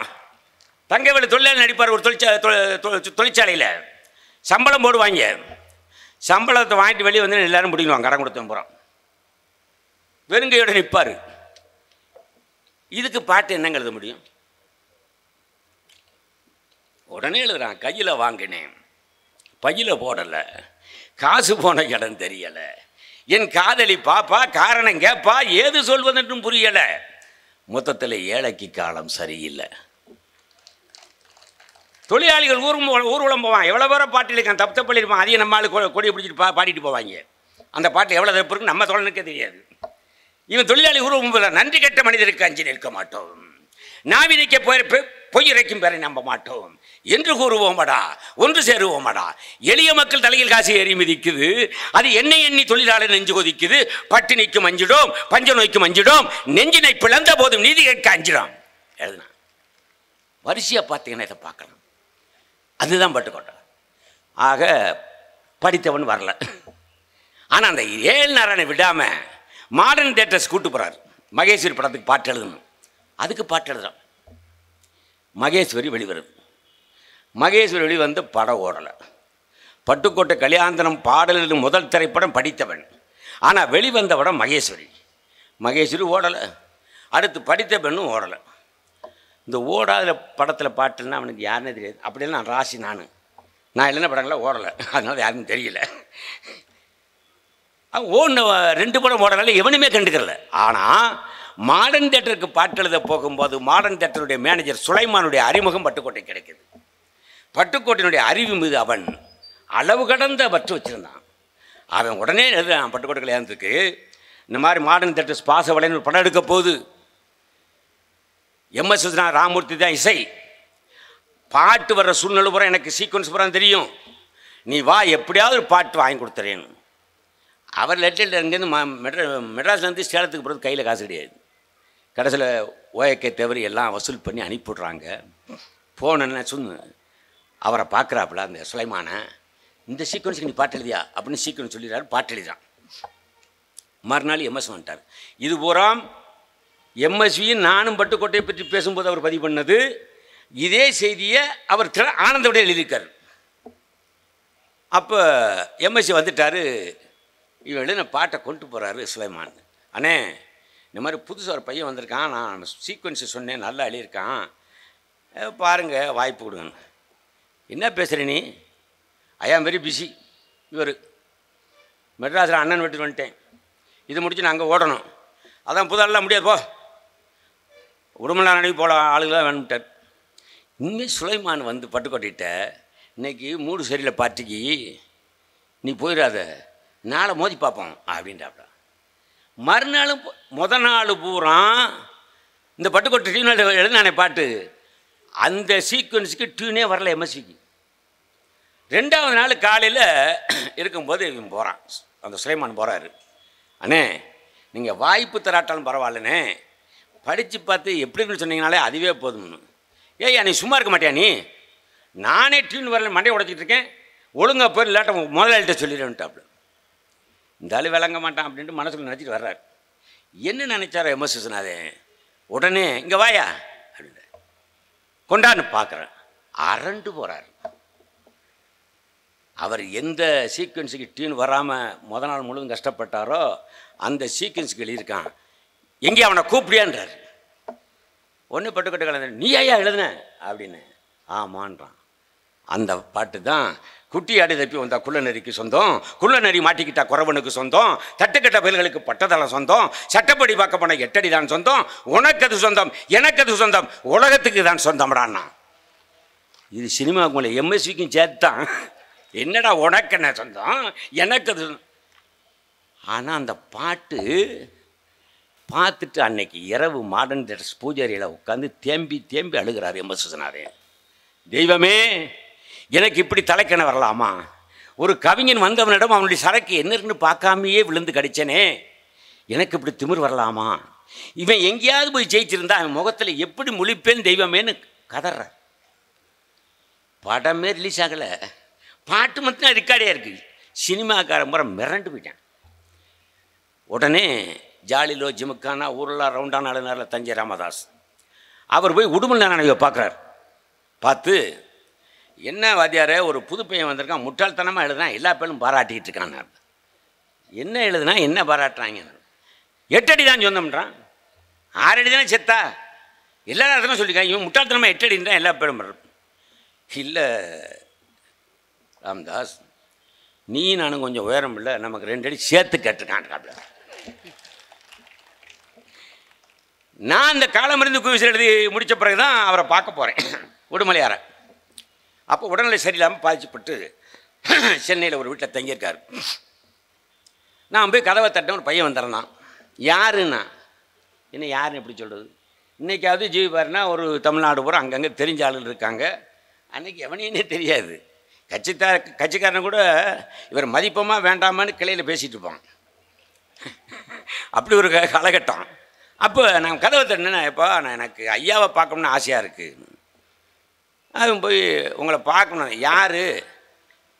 தங்கவேலு தொழிலாளி நடிப்பார் ஒரு தொழிற்சா தொழிற்சாலையில் சம்பளம் போடுவாங்க சம்பளத்தை வாங்கிட்டு வெளியே வந்து எல்லோரும் பிடிக்கணும் கடன் கொடுத்தோம் போகிறோம் வெறுங்கையோடு நிற்பார் இதுக்கு பாட்டு என்னங்க எழுத முடியும் உடனே எழுதுறான் கையில் வாங்கினேன் பையில் போடலை காசு போன இடம் தெரியலை என் காதலி பாப்பா காரணம் கேட்பா ஏது சொல்வதென்றும் புரியலை மொத்தத்தில் ஏழைக்கு காலம் சரியில்லை தொழிலாளிகள் ஊர் ஊர்வலம் போவான் எவ்வளோ பேரை பாட்டு இருக்கான் தப்பு தப்பு இருப்பான் அதையும் நம்மளால் கொடி பிடிச்சிட்டு பா பாடிட்டு போவாங்க அந்த பாட்டு எவ்வளோ தப்பு இருக்குன்னு நம்ம தொடர்ந்துக்க தெரியாது இவன் தொழிலாளி உருவம் நன்றி கெட்ட மனிதருக்கு அஞ்சு நிற்க மாட்டோம் நாவினைக்க போயிருப்பு பொய் இறைக்கும் பேரை நம்ப மாட்டோம் என்று கூறுவோமடா ஒன்று சேருவோமடா எளிய மக்கள் தலையில் காசு ஏறி மிதிக்குது அது என்ன எண்ணி தொழிலாளர் நெஞ்சு கொதிக்குது பட்டினிக்கு அஞ்சிடும் பஞ்ச நோய்க்கும் அஞ்சிடும் நெஞ்சினை பிளந்த போதும் நீதி கேட்க அஞ்சிடும் எழுதுனா வரிசையாக பார்த்தீங்கன்னா இதை பார்க்கலாம் அதுதான் பட்டுக்கோட்டை ஆக படித்தவன் வரல ஆனால் அந்த ஏழு நாராயணை விடாமல் மாடர்ன் தேட்டர்ஸ் கூட்டு போகிறார் மகேஸ்வரி படத்துக்கு பாட்டு எழுதணும் அதுக்கு பாட்டு எழுதுறான் மகேஸ்வரி வெளிவருது மகேஸ்வரி வெளிவந்து படம் ஓடலை பட்டுக்கோட்டை கல்யாந்தனம் பாடலில் முதல் திரைப்படம் படித்தவன் ஆனால் வெளிவந்த படம் மகேஸ்வரி மகேஸ்வரி ஓடலை அடுத்து படித்த பெண்ணும் ஓடலை இந்த ஓடாத படத்தில் பாட்டுன்னா அவனுக்கு யாருன்னே தெரியாது அப்படின்னு நான் ராசி நான் நான் இல்லைன்னா படங்கள்லாம் ஓடலை அதனால் யாருக்கும் தெரியல ஓன்னு ரெண்டு படம் ஓடனால எவனுமே கண்டுக்கிறல ஆனால் மாடர்ன் தேட்டருக்கு பாட்டு எழுத போகும்போது மாடர்ன் தேட்டருடைய மேனேஜர் சுலைமானுடைய அறிமுகம் பட்டுக்கோட்டை கிடைக்கிது பட்டுக்கோட்டையினுடைய அறிவு மீது அவன் அளவு கடந்த பற்று வச்சுருந்தான் அவன் உடனே எழுதுறான் பட்டுக்கோட்டை கல்யாணத்துக்கு இந்த மாதிரி மாடர்ன் தேட்டர் பாச வலைன்னு படம் எடுக்க போகுது எம்எஸ் சுதனா ராமூர்த்தி தான் இசை பாட்டு வர்ற சூழ்நிலை பூரா எனக்கு சீக்வன்ஸ் பூரா தெரியும் நீ வா எப்படியாவது ஒரு பாட்டு வாங்கி கொடுத்துறேன்னு அவர் லெட்டர் இங்கேருந்து மா மெட்ரா மெட்ராஸ்லேருந்து சேலத்துக்கு போகிறது கையில் காசு கிடையாது கடைசியில் ஓஏகே தவிர எல்லாம் வசூல் பண்ணி அனுப்பிவிட்றாங்க போனேன்னு சொன்ன அவரை பார்க்குறாப்புல அந்த சுலைமான இந்த சீக்வன்ஸுக்கு நீ பாட்டு எழுதியா அப்படின்னு சீக்வன்ஸ் சொல்லிடுறாரு பாட்டு எழுதிதான் மறுநாள் எம்எஸ் வந்துட்டார் இது பூரா எம்எஸ்வியும் நானும் பட்டுக்கோட்டையை பற்றி பேசும்போது அவர் பதிவு பண்ணது இதே செய்தியை அவர் திற ஆனந்தோடைய எழுதியிருக்கார் அப்போ எம்எஸ்சி வந்துட்டார் இவன் எழுதின பாட்டை கொண்டு போகிறாரு சுலைமான் அண்ணே இந்த மாதிரி புதுசாக ஒரு பையன் வந்திருக்கான் நான் சீக்வன்ஸு சொன்னேன் நல்லா எழுதியிருக்கான் பாருங்கள் வாய்ப்பு கொடுங்க என்ன பேசுகிற நீ ஐயா மாரி வெரி பிஸி இவர் மெட்ராஸில் அண்ணன் வீட்டுக்கு வந்துட்டேன் இது முடிச்சு நாங்கள் ஓடணும் அதான் புதாலாம் முடியாது போ உடுமலா நடிகை போல ஆளுகளாக வேணும்ட்டார் இன்னும் சுலைமான் வந்து பட்டுக்கொட்டிட்ட இன்றைக்கி மூடு சரியில் பார்ட்டிக்கு நீ போயிடாத நாளை மோதி பார்ப்போம் அப்படின்றாப்புல மறுநாளும் முத நாள் பூரா இந்த பட்டுக்கோட்டை டியூனில் எழுதினானே பாட்டு அந்த சீக்வன்ஸுக்கு டியூனே வரல எம்எஸ்சிக்கு ரெண்டாவது நாள் காலையில் இருக்கும்போது இவன் போகிறான் அந்த சுலைமான் போகிறாரு அண்ணே நீங்கள் வாய்ப்பு தராட்டாலும் பரவாயில்லண்ணே படித்து பார்த்து எப்படின்னு சொன்னீங்கனாலே அதுவே போதும்னு ஏய் நீ சும்மா இருக்க மாட்டியா நீ நானே டியூன் வரல மண்டையை உடச்சிட்டு இருக்கேன் ஒழுங்காக போய் இல்லாட்ட முதலாளிகிட்ட சொல்லிடுவேன்ட்டாப்ல இந்த ஆள் விளங்க மாட்டான் அப்படின்ட்டு மனசுக்குள்ள நினச்சிட்டு வர்றாரு என்ன நினச்சாரோ எம் உடனே இங்கே வாயா அப்படின்ற கொண்டான்னு பார்க்குறேன் அரண்டு போகிறார் அவர் எந்த சீக்வன்ஸுக்கு டீன் வராமல் முத நாள் முழுவதும் கஷ்டப்பட்டாரோ அந்த சீக்வன்ஸுக்கு எழுதியிருக்கான் எங்கே அவனை கூப்பிடியான்றார் ஒன்று பட்டுக்கட்டு கலந்து நீ ஐயா எழுதுன அப்படின்னு ஆமான்றான் அந்த பாட்டு தான் குட்டி ஆடு தப்பி வந்தால் குள்ள நரிக்கு சொந்தம் குள்ள நரி மாட்டிக்கிட்டா குறவனுக்கு சொந்தம் தட்டுக்கட்ட பயல்களுக்கு பட்டதளம் சொந்தம் சட்டப்படி பார்க்க போனால் எட்டடி தான் சொந்தம் உனக்கு அது சொந்தம் எனக்கு அது சொந்தம் உலகத்துக்கு தான் சொந்தம்டாண்ணா இது சினிமாவுக்கு மேலே எம்எஸ்விக்கும் சேர்த்து தான் என்னடா உனக்கு என்ன சொந்தம் எனக்கு அது ஆனால் அந்த பாட்டு பார்த்துட்டு அன்னைக்கு இரவு மாடர்ன் தியேட்டர்ஸ் பூஜாரியில் உட்காந்து தேம்பி தேம்பி அழுகிறார் எம்எஸ் சுசனாரே தெய்வமே எனக்கு இப்படி தலைக்கண வரலாமா ஒரு கவிஞன் வந்தவனிடம் அவனுடைய சரக்கு என்ன இருக்குன்னு பார்க்காமையே விழுந்து கடிச்சனே எனக்கு இப்படி திமிர் வரலாமா இவன் எங்கேயாவது போய் ஜெயிச்சிருந்தா அவன் முகத்தில் எப்படி முழிப்பேன் தெய்வமேன்னு கதற படமே ரிலீஸ் ஆகலை பாட்டு மட்டும்தான் ரிக்கார்டே இருக்கு சினிமாக்காரன் முறை மிரண்டு போயிட்டான் உடனே ஜாலிலோ ஜிமுக்கானா ஊரெல்லாம் ரவுண்டான ஆளுநரில் தஞ்சை ராமதாஸ் அவர் போய் உடுமல் நாராயணவை பார்க்குறார் பார்த்து என்ன வாத்தியார் ஒரு புது பையன் வந்திருக்கான் முட்டாள்தனமாக எழுதுனா எல்லா பேரும் பாராட்டிகிட்டு இருக்கான் என்ன எழுதுனா என்ன பாராட்டுறாங்க எட்டடி தான் சொந்தம்ன்றான் ஆறடி தானே செத்தா எல்லா நேரத்துலையும் சொல்லியிருக்காங்க இவன் முட்டாள்தனமாக எட்டடின்றான் எல்லா பேரும் இல்லை ராம்தாஸ் நீ நானும் கொஞ்சம் உயரம் இல்லை நமக்கு ரெண்டு அடி சேர்த்து அப்படி நான் இந்த காலமிருந்து குவிசல் எழுதி முடித்த பிறகு தான் அவரை பார்க்க போகிறேன் உடுமலையாரை அப்போ உடல்நிலை சரியில்லாமல் பாதிச்சுப்பட்டு சென்னையில் ஒரு வீட்டில் தங்கியிருக்காரு நான் போய் கதவை தட்டேன் ஒரு பையன் வந்துடுறான் யாருன்னா என்ன யாருன்னு எப்படி சொல்கிறது இன்றைக்காவது ஜீவி பாருன்னா ஒரு தமிழ்நாடு பூரா அங்கங்கே தெரிஞ்ச ஆளுகள் இருக்காங்க அன்றைக்கி எவனையுமே தெரியாது கட்சித்தார கட்சிக்காரன் கூட இவர் மதிப்பமாக வேண்டாமான்னு கிளையில் பேசிகிட்டு இருப்பான் அப்படி ஒரு காலகட்டம் அப்போ நான் கதவை தட்டினேன்னா எப்போ நான் எனக்கு ஐயாவை பார்க்கணுன்னு ஆசையாக இருக்குது அதுவும் போய் உங்களை பார்க்கணும் யார்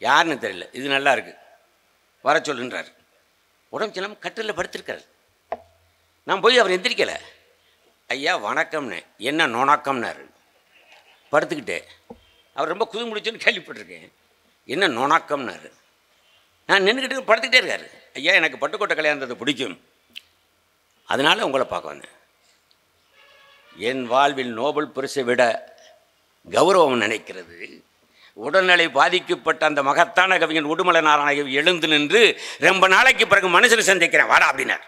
யாருன்னு தெரியல இது நல்லா இருக்கு வர சொல்லுன்றார் உடம்பு சொல்லாமல் கட்டில் படுத்திருக்காரு நான் போய் அவர் எந்திரிக்கலை ஐயா வணக்கம்னு என்ன நொணக்கம்னாரு படுத்துக்கிட்டே அவர் ரொம்ப குது முடிச்சுன்னு கேள்விப்பட்டிருக்கேன் என்ன நொணக்கம்னாரு நான் நின்றுக்கிட்டு படுத்துக்கிட்டே இருக்காரு ஐயா எனக்கு பட்டுக்கோட்டை கல்யாணத்தை பிடிக்கும் அதனால் உங்களை பார்க்க வந்தேன் என் வாழ்வில் நோபல் பரிசை விட கௌரவம் நினைக்கிறது உடல்நிலை பாதிக்கப்பட்ட அந்த மகத்தான கவிஞன் உடுமலை நாராயண கவி எழுந்து நின்று ரொம்ப நாளைக்கு பிறகு மனுஷனை சந்திக்கிறேன் வாடா அப்படின்னார்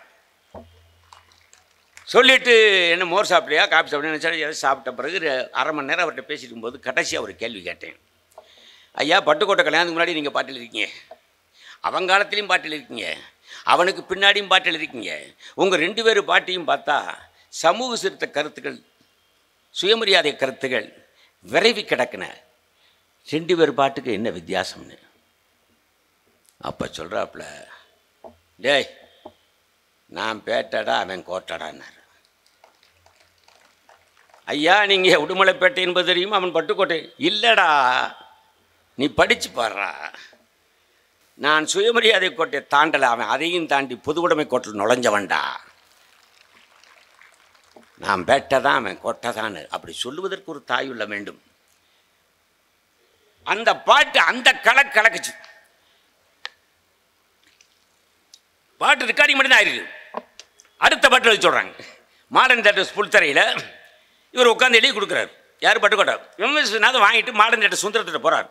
சொல்லிவிட்டு என்ன மோர் சாப்பிட்லையா காப்பி சாப்பிட்லையா நினச்சா சாப்பிட்ட பிறகு அரை மணி நேரம் அவர்கிட்ட பேசிட்டு போது கடைசியாக ஒரு கேள்வி கேட்டேன் ஐயா பட்டுக்கோட்டை கல்யாணத்துக்கு முன்னாடி நீங்கள் பாட்டில் இருக்கீங்க அவங்க காலத்துலேயும் பாட்டில் இருக்கீங்க அவனுக்கு பின்னாடியும் பாட்டில் இருக்கீங்க உங்கள் ரெண்டு பேரும் பாட்டியும் பார்த்தா சமூக சிறுத்த கருத்துக்கள் சுயமரியாதை கருத்துக்கள் விரைவி கிடக்குன சிண்டி பேர் பாட்டுக்கு என்ன வித்தியாசம்னு அப்போ சொல்கிறாப்புல டேய் நான் பேட்டடா அவன் கோட்டடான்னார் ஐயா நீங்கள் உடுமலைப்பேட்டை என்பது தெரியும் அவன் பட்டுக்கோட்டை இல்லைடா நீ படித்து பாடுறா நான் சுயமரியாதை கோட்டை தாண்டலை அவன் அதையும் தாண்டி பொதுவுடைமை கோட்டில் நுழைஞ்சவன்டா நான் பேட்டை தான் அவன் கொட்டை தான் அப்படி சொல்லுவதற்கு ஒரு தாய் உள்ள வேண்டும் அந்த பாட்டு அந்த கலக் கலக்குச்சு பாட்டு ரெக்கார்டிங் மட்டும்தான் ஆயிருக்கு அடுத்த பாட்டு எழுதி சொல்கிறாங்க மாடர்ன் தேட்டர்ஸ் புல்தரையில் இவர் உட்காந்து எழுதி கொடுக்குறாரு யார் பட்டுக்கோட்டை கொட்டார் விஸ்வநாதன் வாங்கிட்டு மாடர்ன் தேட்டர் சுந்தரத்திட்ட போகிறார்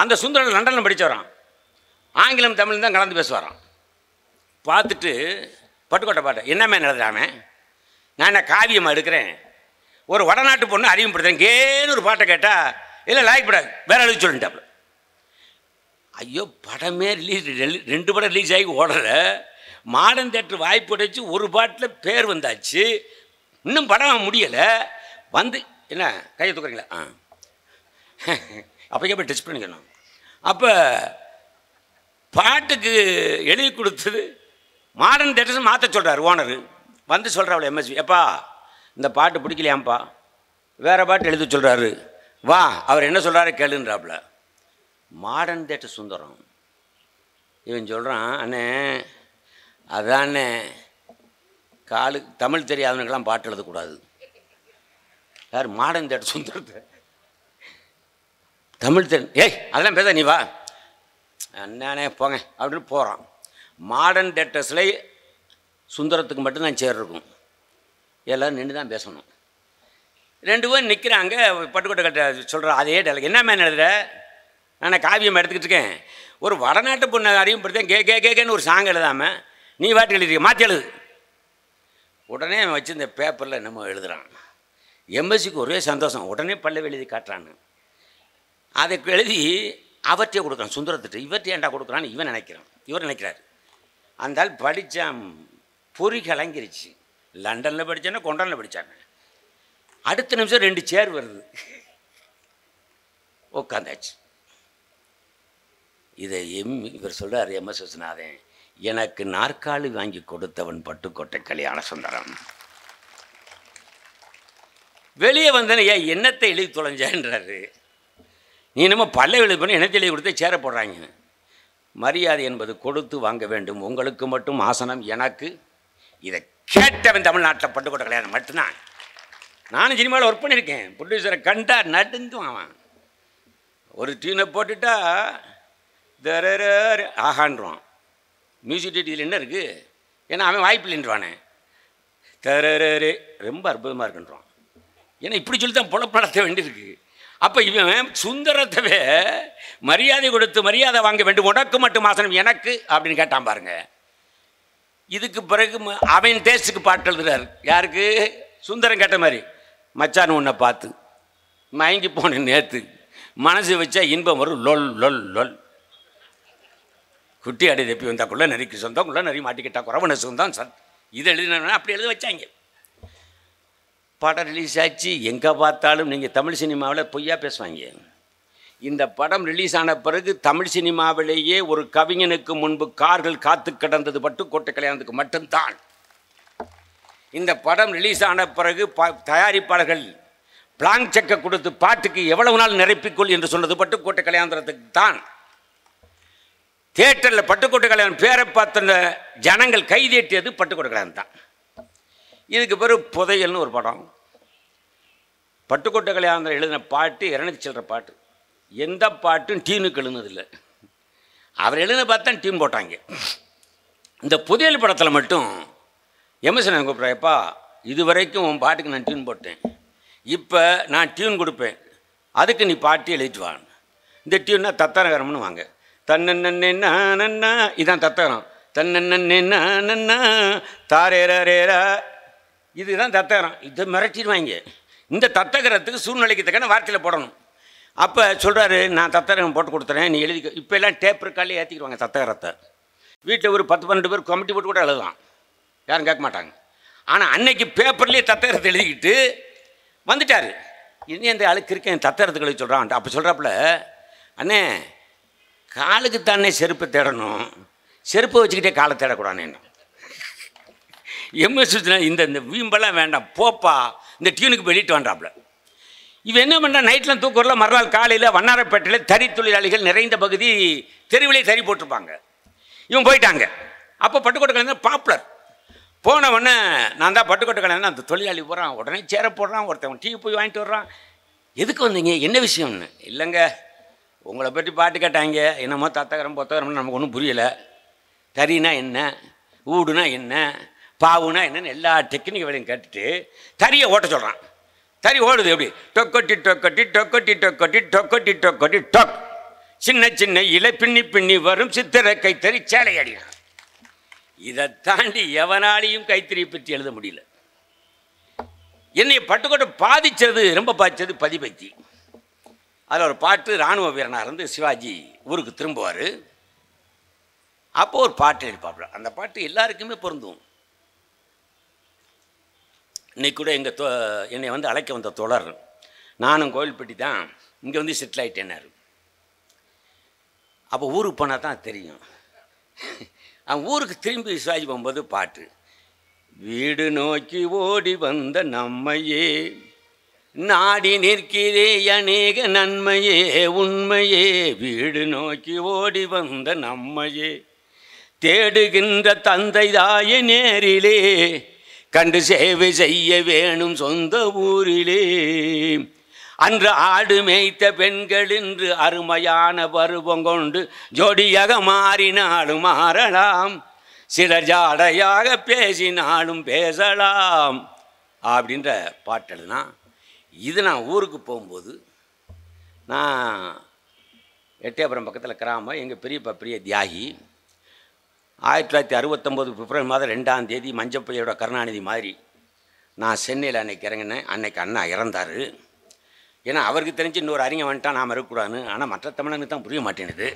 அந்த சுந்தரன் லண்டனில் வரான் ஆங்கிலம் தமிழ் தான் கலந்து பேசுவாரான் பார்த்துட்டு பட்டுக்கோட்டை பாட்டை என்னமே நடத்துகிறாமே நான் காவியமாக எடுக்கிறேன் ஒரு வடநாட்டு பொண்ணு அறிவுப்படுத்துறேன் கேன்னு ஒரு பாட்டை கேட்டால் இல்லை லாய்க்கப்படாது வேற எழுதி சொல்லிட்டாப்புல ஐயோ படமே ரிலீஸ் ரெண்டு படம் ரிலீஸ் ஆகி ஓடலை மாடர்ன் தேட்டர் வாய்ப்பு கிடைச்சி ஒரு பாட்டில் பேர் வந்தாச்சு இன்னும் படம் முடியலை வந்து என்ன கையை தூக்குறீங்களா ஆ அப்போ போய் டெஸ்ட் பண்ணிக்கணும் அப்போ பாட்டுக்கு எழுதி கொடுத்தது மாடர்ன் தேட்டர்ஸ் மாற்ற சொல்கிறார் ஓனர் வந்து சொல்கிறாள் எம்எஸ்வி எப்பா இந்த பாட்டு பிடிக்கலையாம்ப்பா வேறு பாட்டு எழுத சொல்கிறாரு வா அவர் என்ன சொல்கிறாரு கேளுன்றாப்புல மாடர்ன் தேட்டர் சுந்தரம் இவன் சொல்கிறான் அண்ணே அதானே காலு தமிழ் தெரியாதவனுக்கெல்லாம் பாட்டு எழுதக்கூடாது யார் மாடர்ன் தேட்டர் சுந்தரத்தை தமிழ் தெரி ஏய் அதெல்லாம் பேச நீ வா அண்ணானே போங்க அப்படின்னு போகிறான் மாடர்ன் தேட்டர்ஸ்லேயே சுந்தரத்துக்கு மட்டும்தான் சேர் இருக்கும் எல்லோரும் நின்று தான் பேசணும் ரெண்டு பேரும் நிற்கிறாங்க பட்டுக்கோட்டை சொல்கிற அதே டெலக் என்ன மேம் எழுதுற நான் காவியம் எடுத்துக்கிட்டு இருக்கேன் ஒரு வடநாட்டு பொண்ணை அறிமுகப்படுத்தேன் கே கே கேன்னு ஒரு சாங் எழுதாமல் நீ வாட்டி எழுதிருக்க மாற்றி எழுது உடனே அவன் வச்சுருந்த பேப்பரில் நம்ம எழுதுகிறான் எம்எஸ்சிக்கு ஒரே சந்தோஷம் உடனே பள்ளி எழுதி காட்டுறான்னு அதை எழுதி அவற்றே கொடுக்குறான் சுந்தரத்துட்டு இவற்றே ஏண்டா கொடுக்குறான்னு இவன் நினைக்கிறான் இவர் நினைக்கிறார் அந்தால் படித்தான் பொறி கலங்கிருச்சு லண்டனில் படித்தேன்னா கொண்டனில் படித்தாங்க அடுத்த நிமிஷம் ரெண்டு சேர் வருது உட்காந்தாச்சு இதை எம் இவர் சொல்கிறார் எம்எஸ் விஸ்வநாதன் எனக்கு நாற்காலி வாங்கி கொடுத்தவன் பட்டுக்கோட்டை கல்யாண சுந்தரம் வெளியே வந்தேன் ஏன் என்னத்தை எழுதி தொலைஞ்சான்றாரு நீ என்னமோ பல்ல எழுதி பண்ணி என்னத்தை எழுதி கொடுத்தே சேர போடுறாங்க மரியாதை என்பது கொடுத்து வாங்க வேண்டும் உங்களுக்கு மட்டும் ஆசனம் எனக்கு இதை கேட்டவன் தமிழ்நாட்டில் பட்டுக்கோட்டை கல்யாணம் மட்டும்தான் நானும் சினிமாவில் ஒர்க் பண்ணியிருக்கேன் ப்ரொடியூசரை கண்டா நடுங்கும் அவன் ஒரு டியூனை போட்டுட்டா தர ஆகான்றான் மியூசிக் இதில் என்ன இருக்குது ஏன்னா அவன் இல்லைன்றவானே தரரே ரொம்ப அற்புதமாக இருக்குன்றான் ஏன்னா இப்படி சொல்லி தான் புலப்படத்த வேண்டியிருக்கு அப்போ இவன் சுந்தரத்தவே மரியாதை கொடுத்து மரியாதை வாங்க வேண்டும் உனக்கு மட்டும் ஆசனம் எனக்கு அப்படின்னு கேட்டான் பாருங்கள் இதுக்கு பிறகு அவன் டேஸ்ட்டுக்கு பாட்டு எழுதுறாரு யாருக்கு சுந்தரம் கேட்ட மாதிரி மச்சான் உன்னை பார்த்து மயங்கி போன நேற்று மனசு வச்சா இன்பம் வரும் லொல் லொல் லொல் குட்டி அடி தப்பி வந்தாக்குள்ள நரிக்கு சொந்தம் குள்ள நரி மாட்டிக்கிட்டா குறவன சொந்தம் சத் இது எழுதினா அப்படி எழுத வச்சாங்க படம் ரிலீஸ் ஆச்சு எங்கே பார்த்தாலும் நீங்கள் தமிழ் சினிமாவில் பொய்யா பேசுவாங்க இந்த படம் ரிலீஸ் ஆன பிறகு தமிழ் சினிமாவிலேயே ஒரு கவிஞனுக்கு முன்பு கார்கள் காத்து கிடந்தது மட்டும் கோட்டை கல்யாணத்துக்கு மட்டும்தான் இந்த படம் ரிலீஸ் ஆன பிறகு தயாரிப்பாளர்கள் பிளாங் செக்கை கொடுத்து பாட்டுக்கு எவ்வளவு நாள் நிரப்பிக்கொள் என்று சொன்னது கோட்டை கல்யாணத்துக்கு தான் தேட்டரில் பட்டுக்கோட்டை கல்யாணம் பேரை பார்த்த ஜனங்கள் கைதேட்டியது பட்டுக்கோட்டை கல்யாணம் தான் இதுக்கு பிறகு புதையல்னு ஒரு படம் பட்டுக்கோட்டை கல்யாணத்தில் எழுதின பாட்டு இரநூத்தி சில்லற பாட்டு எந்த பாட்டும் டீனுக்கு எழுந்ததில்லை அவர் எழுத பார்த்தா டீம் போட்டாங்க இந்த புதியல் படத்தில் மட்டும் எமசன் கூப்பிட்றாப்பா இது வரைக்கும் உன் பாட்டுக்கு நான் டியூன் போட்டேன் இப்போ நான் டியூன் கொடுப்பேன் அதுக்கு நீ பாட்டு எழுதிட்டு வாங்க இந்த டியூன்னா தத்தாரகரம்னு வாங்க தன்னே நன்னா இதான் தத்தகரம் தன்னே நன்னா தாரேரேரா இதுதான் தத்தகரம் இதை மிரட்டிடுவாங்க இந்த தத்தகரத்துக்கு சூழ்நிலைக்கு தக்கன வார்த்தையில் போடணும் அப்போ சொல்கிறாரு நான் தத்தரகம் போட்டு கொடுத்துறேன் நீ எழுதி இப்போ எல்லாம் டேப் இருக்காலே ஏற்றிக்கிடுவாங்க தத்தகரத்தை வீட்டில் ஒரு பத்து பன்னெண்டு பேர் கமிட்டி போட்டு கூட எழுதலாம் யாரும் கேட்க மாட்டாங்க ஆனால் அன்னைக்கு பேப்பர்லேயே தத்தகரத்தை எழுதிக்கிட்டு வந்துட்டார் இனி அந்த ஆளுக்கு இருக்கேன் தத்தகரத்துக்கு எழுதி சொல்கிறான் அப்போ சொல்கிறாப்புல அண்ணே காலுக்கு தானே செருப்பு தேடணும் செருப்பை வச்சுக்கிட்டே காலை என்ன எம்எஸ் இந்த இந்த வீம்பெல்லாம் வேண்டாம் போப்பா இந்த டியூனுக்கு வெளியிட்டு வேண்டாப்புல இவன் என்ன பண்ண நைட்டில் தூக்குறல மறுநாள் காலையில் வண்ணாரப்பேட்டையில் தறி தொழிலாளிகள் நிறைந்த பகுதி தெருவிலே தறி போட்டிருப்பாங்க இவன் போயிட்டாங்க அப்போ பட்டுக்கோட்டை கலைஞர் பாப்புலர் போனவொடனே நான் தான் பட்டுக்கோட்டை கலைஞர் அந்த தொழிலாளி போகிறான் உடனே சேர போடுறான் ஒருத்தவன் டீ போய் வாங்கிட்டு வர்றான் எதுக்கு வந்தீங்க என்ன விஷயம்னு இல்லைங்க உங்களை பற்றி பாட்டு கேட்டாங்க என்னமோ தத்தகரம் பொத்தகரம்னு நமக்கு ஒன்றும் புரியலை தறினா என்ன ஊடுனா என்ன பாவுனா என்னன்னு எல்லா டெக்னிக் வேலையும் கேட்டுட்டு தறியை ஓட்ட சொல்கிறான் தறி ஓடுது எப்படி டொக்கொட்டி டொக்கொட்டி டொக்கொட்டி டொக்கொட்டி டொக்கொட்டி டொக்கொட்டி டொக் சின்ன சின்ன இலை பின்னி பின்னி வரும் சித்திர கைத்தறி சேலை அடிக்கிறான் இதை தாண்டி எவனாலையும் கைத்தறியை பற்றி எழுத முடியல என்னை பட்டுக்கோட்டை பாதிச்சது ரொம்ப பாதிச்சது பதிபத்தி அதில் ஒரு பாட்டு இராணுவ வீரனாக இருந்து சிவாஜி ஊருக்கு திரும்புவார் அப்போது ஒரு பாட்டு எழுப்பாப்புல அந்த பாட்டு எல்லாருக்குமே பொருந்தும் இன்றைக்கி கூட எங்கள் தோ என்னை வந்து அழைக்க வந்த தொடர் நானும் கோவில்பட்டி தான் இங்கே வந்து செட்டில் ஆகிட்டேனார் அப்போ ஊருக்கு போனால் தான் தெரியும் அவன் ஊருக்கு திரும்பி சிவாஜி போகும்போது பாட்டு வீடு நோக்கி ஓடி வந்த நம்மையே நாடி நிற்கிறே அநேக நன்மையே உண்மையே வீடு நோக்கி ஓடி வந்த நம்மையே தேடுகின்ற தந்தை தாய நேரிலே கண்டு சேவை செய்ய வேணும் சொந்த ஊரிலே அன்று ஆடு மேய்த்த பெண்கள் இன்று அருமையான பருவம் கொண்டு ஜோடியாக மாறினாலும் மாறலாம் சில ஜாடையாக பேசினாலும் பேசலாம் அப்படின்ற பாட்டெல்லாம் இது நான் ஊருக்கு போகும்போது நான் எட்டயபுரம் பக்கத்தில் கிராமம் எங்கள் பெரியப்பா பெரிய தியாகி ஆயிரத்தி தொள்ளாயிரத்தி அறுபத்தொம்போது பிப்ரவரி மாதம் ரெண்டாம் தேதி மஞ்சப்பையோட கருணாநிதி மாதிரி நான் சென்னையில் அன்னைக்கு இறங்கினேன் அன்னைக்கு அண்ணா இறந்தார் ஏன்னா அவருக்கு தெரிஞ்சு இன்னொரு அறிஞர் வந்துட்டான் நாம் இருக்கக்கூடாதுன்னு ஆனால் மற்ற தமிழனுக்கு தான் புரிய மாட்டேங்குது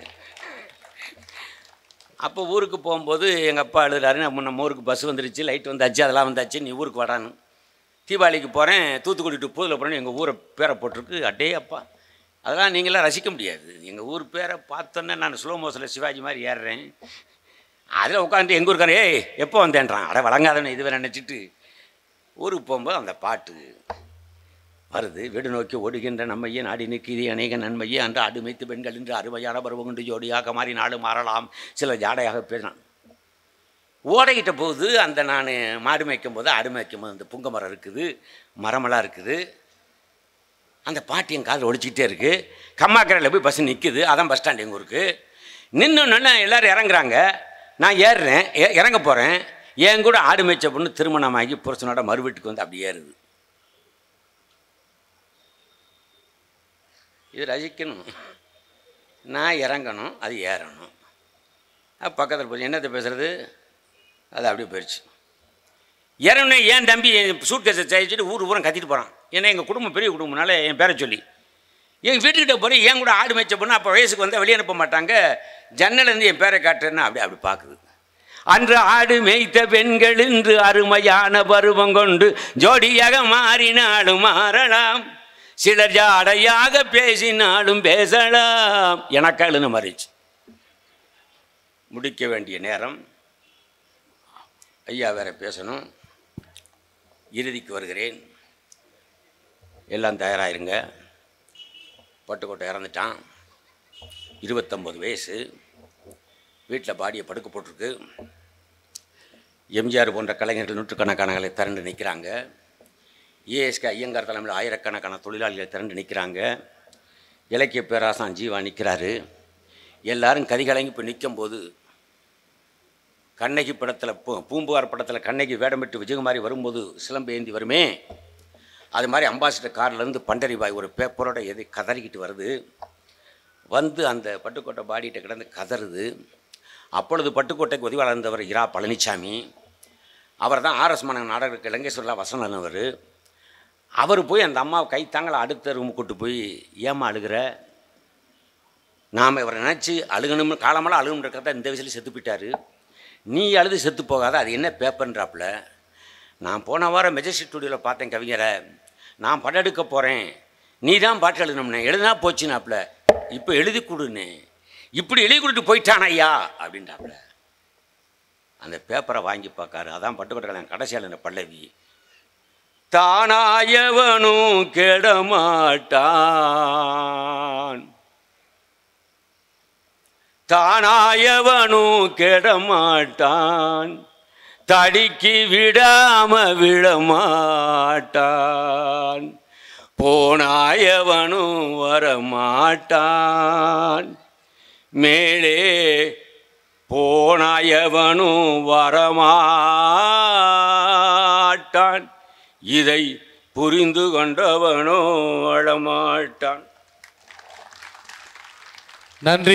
அப்போ ஊருக்கு போகும்போது எங்கள் அப்பா எழுதுறாரு நம்ம ஊருக்கு பஸ் வந்துருச்சு லைட் வந்தாச்சு அதெல்லாம் வந்தாச்சு நீ ஊருக்கு வரான்னு தீபாவளிக்கு போகிறேன் தூத்துக்குடி டு புதில் போகிறேன்னு எங்கள் ஊரை பேரை போட்டிருக்கு அட்டே அப்பா அதெல்லாம் நீங்களாம் ரசிக்க முடியாது எங்கள் ஊர் பேரை பார்த்தோன்னே நான் ஸ்லோ மோஷனில் சிவாஜி மாதிரி ஏறுறேன் அதில் உட்காந்துட்டு எங்கே இருக்கானே ஏய் எப்போ வந்தேன்றான் அட வழங்காதன்னு இதுவரை நினச்சிட்டு ஊருக்கு போகும்போது அந்த பாட்டு வருது வீடு நோக்கி ஓடுகின்ற நம்மையே நாடி நிற்கிது அநேக நன்மையே அன்று அடிமைத்து பெண்கள் என்று அருமையான பருவம் கொண்டு ஜோடியாக மாறி நாடு மாறலாம் சில ஜாடையாக பேசினான் ஓடைகிட்ட போது அந்த நான் மாடு மேய்க்கும் போது அடு மேய்க்கும் போது அந்த புங்க மரம் இருக்குது மரமெல்லாம் இருக்குது அந்த பாட்டி என் காதில் ஒழிச்சிக்கிட்டே இருக்குது கம்மாக்கரையில் போய் பஸ் நிற்கிது அதான் பஸ் ஸ்டாண்ட் எங்கள் ஊருக்கு நின்று நின்று எல்லோரும் இறங்குறாங்க நான் ஏறுறேன் இறங்க போகிறேன் என் கூட ஆடு மேய்ச்ச பொண்ணு திருமணமாகி புருஷனோட மறுவீட்டுக்கு வந்து அப்படி ஏறுது இது ரசிக்கணும் நான் இறங்கணும் அது ஏறணும் பக்கத்தில் போய் என்னத்தை பேசுகிறது அது அப்படியே போயிடுச்சு இறங்கினே ஏன் தம்பி என் சூட்கேஸை சாய்ச்சிட்டு ஊர் ஊரம் கத்திட்டு போகிறான் ஏன்னா எங்கள் குடும்பம் பெரிய குடும்பம்னால என் பேரை சொல்லி எங்கள் வீட்டுக்கிட்ட போய் ஏன் கூட ஆடு மேய்ச்ச பொண்ணு அப்போ வயசுக்கு வந்தால் வெளியே அனுப்ப மாட்டாங்க ஜன்னலேருந்து என் பேரை காட்டுறேன்னா அப்படி அப்படி பார்க்குது அன்று ஆடு மேய்த்த பெண்கள் இன்று அருமையான பருவம் கொண்டு ஜோடியாக மாறினாலும் மாறலாம் சிலர் ஜாடையாக பேசினாலும் பேசலாம் எனக்காளுன்னு மாறிச்சு முடிக்க வேண்டிய நேரம் ஐயா வேற பேசணும் இறுதிக்கு வருகிறேன் எல்லாம் தயாராகிருங்க பட்டுக்கோட்டை இறந்துட்டான் இருபத்தொம்பது வயசு வீட்டில் பாடியை படுக்க போட்டிருக்கு எம்ஜிஆர் போன்ற கலைஞர்கள் நூற்றுக்கணக்கானங்களை திரண்டு நிற்கிறாங்க ஏஎஸ்கே ஐயங்கார் தலைமையில் ஆயிரக்கணக்கான தொழிலாளிகள் திரண்டு நிற்கிறாங்க இலக்கிய பேராசான் ஜீவா நிற்கிறாரு எல்லாரும் கதிகலங்கி இப்போ நிற்கும்போது கண்ணகி படத்தில் பூம்புகார் படத்தில் கண்ணகி வேடமிட்டு விஜயகுமாரி வரும்போது சிலம்பு ஏந்தி வருமே அது மாதிரி அம்பாசிடர் கார்லேருந்து பண்டரிபாய் ஒரு பேப்பரோட எது கதறிக்கிட்டு வருது வந்து அந்த பட்டுக்கோட்டை பாடிகிட்ட கிடந்து கதறுது அப்பொழுது பட்டுக்கோட்டைக்கு உதவி வளர்ந்தவர் இரா பழனிசாமி அவர் தான் ஆர்எஸ் மன நாடகருக்கு இலங்கேஸ்வரலா வசனவர் அவர் போய் அந்த அம்மாவை தாங்களை அடுத்த ரூம் கூட்டு போய் ஏமா அழுகிற நாம் இவரை நினச்சி அழுகணும் காலமெல்லாம் அழுகணும் இருக்கிறத இந்த வயசுலேயும் செத்து போயிட்டார் நீ அழுது செத்து போகாத அது என்ன பேப்பர்ன்றாப்புல நான் போன வாரம் மெஜஸ்டிக் ஸ்டுடியோவில் பார்த்தேன் கவிஞரை நான் படம் எடுக்க போகிறேன் நீ தான் பாட்டு எழுதணும்னே எழுதுனா போச்சுனாப்புல இப்போ எழுதி கொடுன்னு இப்படி எழுதி கொடுத்து போயிட்டான் ஐயா அப்படின்றாப்புல அந்த பேப்பரை வாங்கி பார்க்காரு அதான் பட்டுக்கொட்டலாம் கடைசியில் இந்த பல்லவி தானாயவனும் கெடமாட்டான் தானாயவனும் கெடமாட்டான் தடிக்கி விடாம விழமாட்டான் போனாயவனும் வரமாட்டான் மேலே போனாயவனும் வரமாட்டான் இதை புரிந்து கொண்டவனும் அழமாட்டான் நன்றி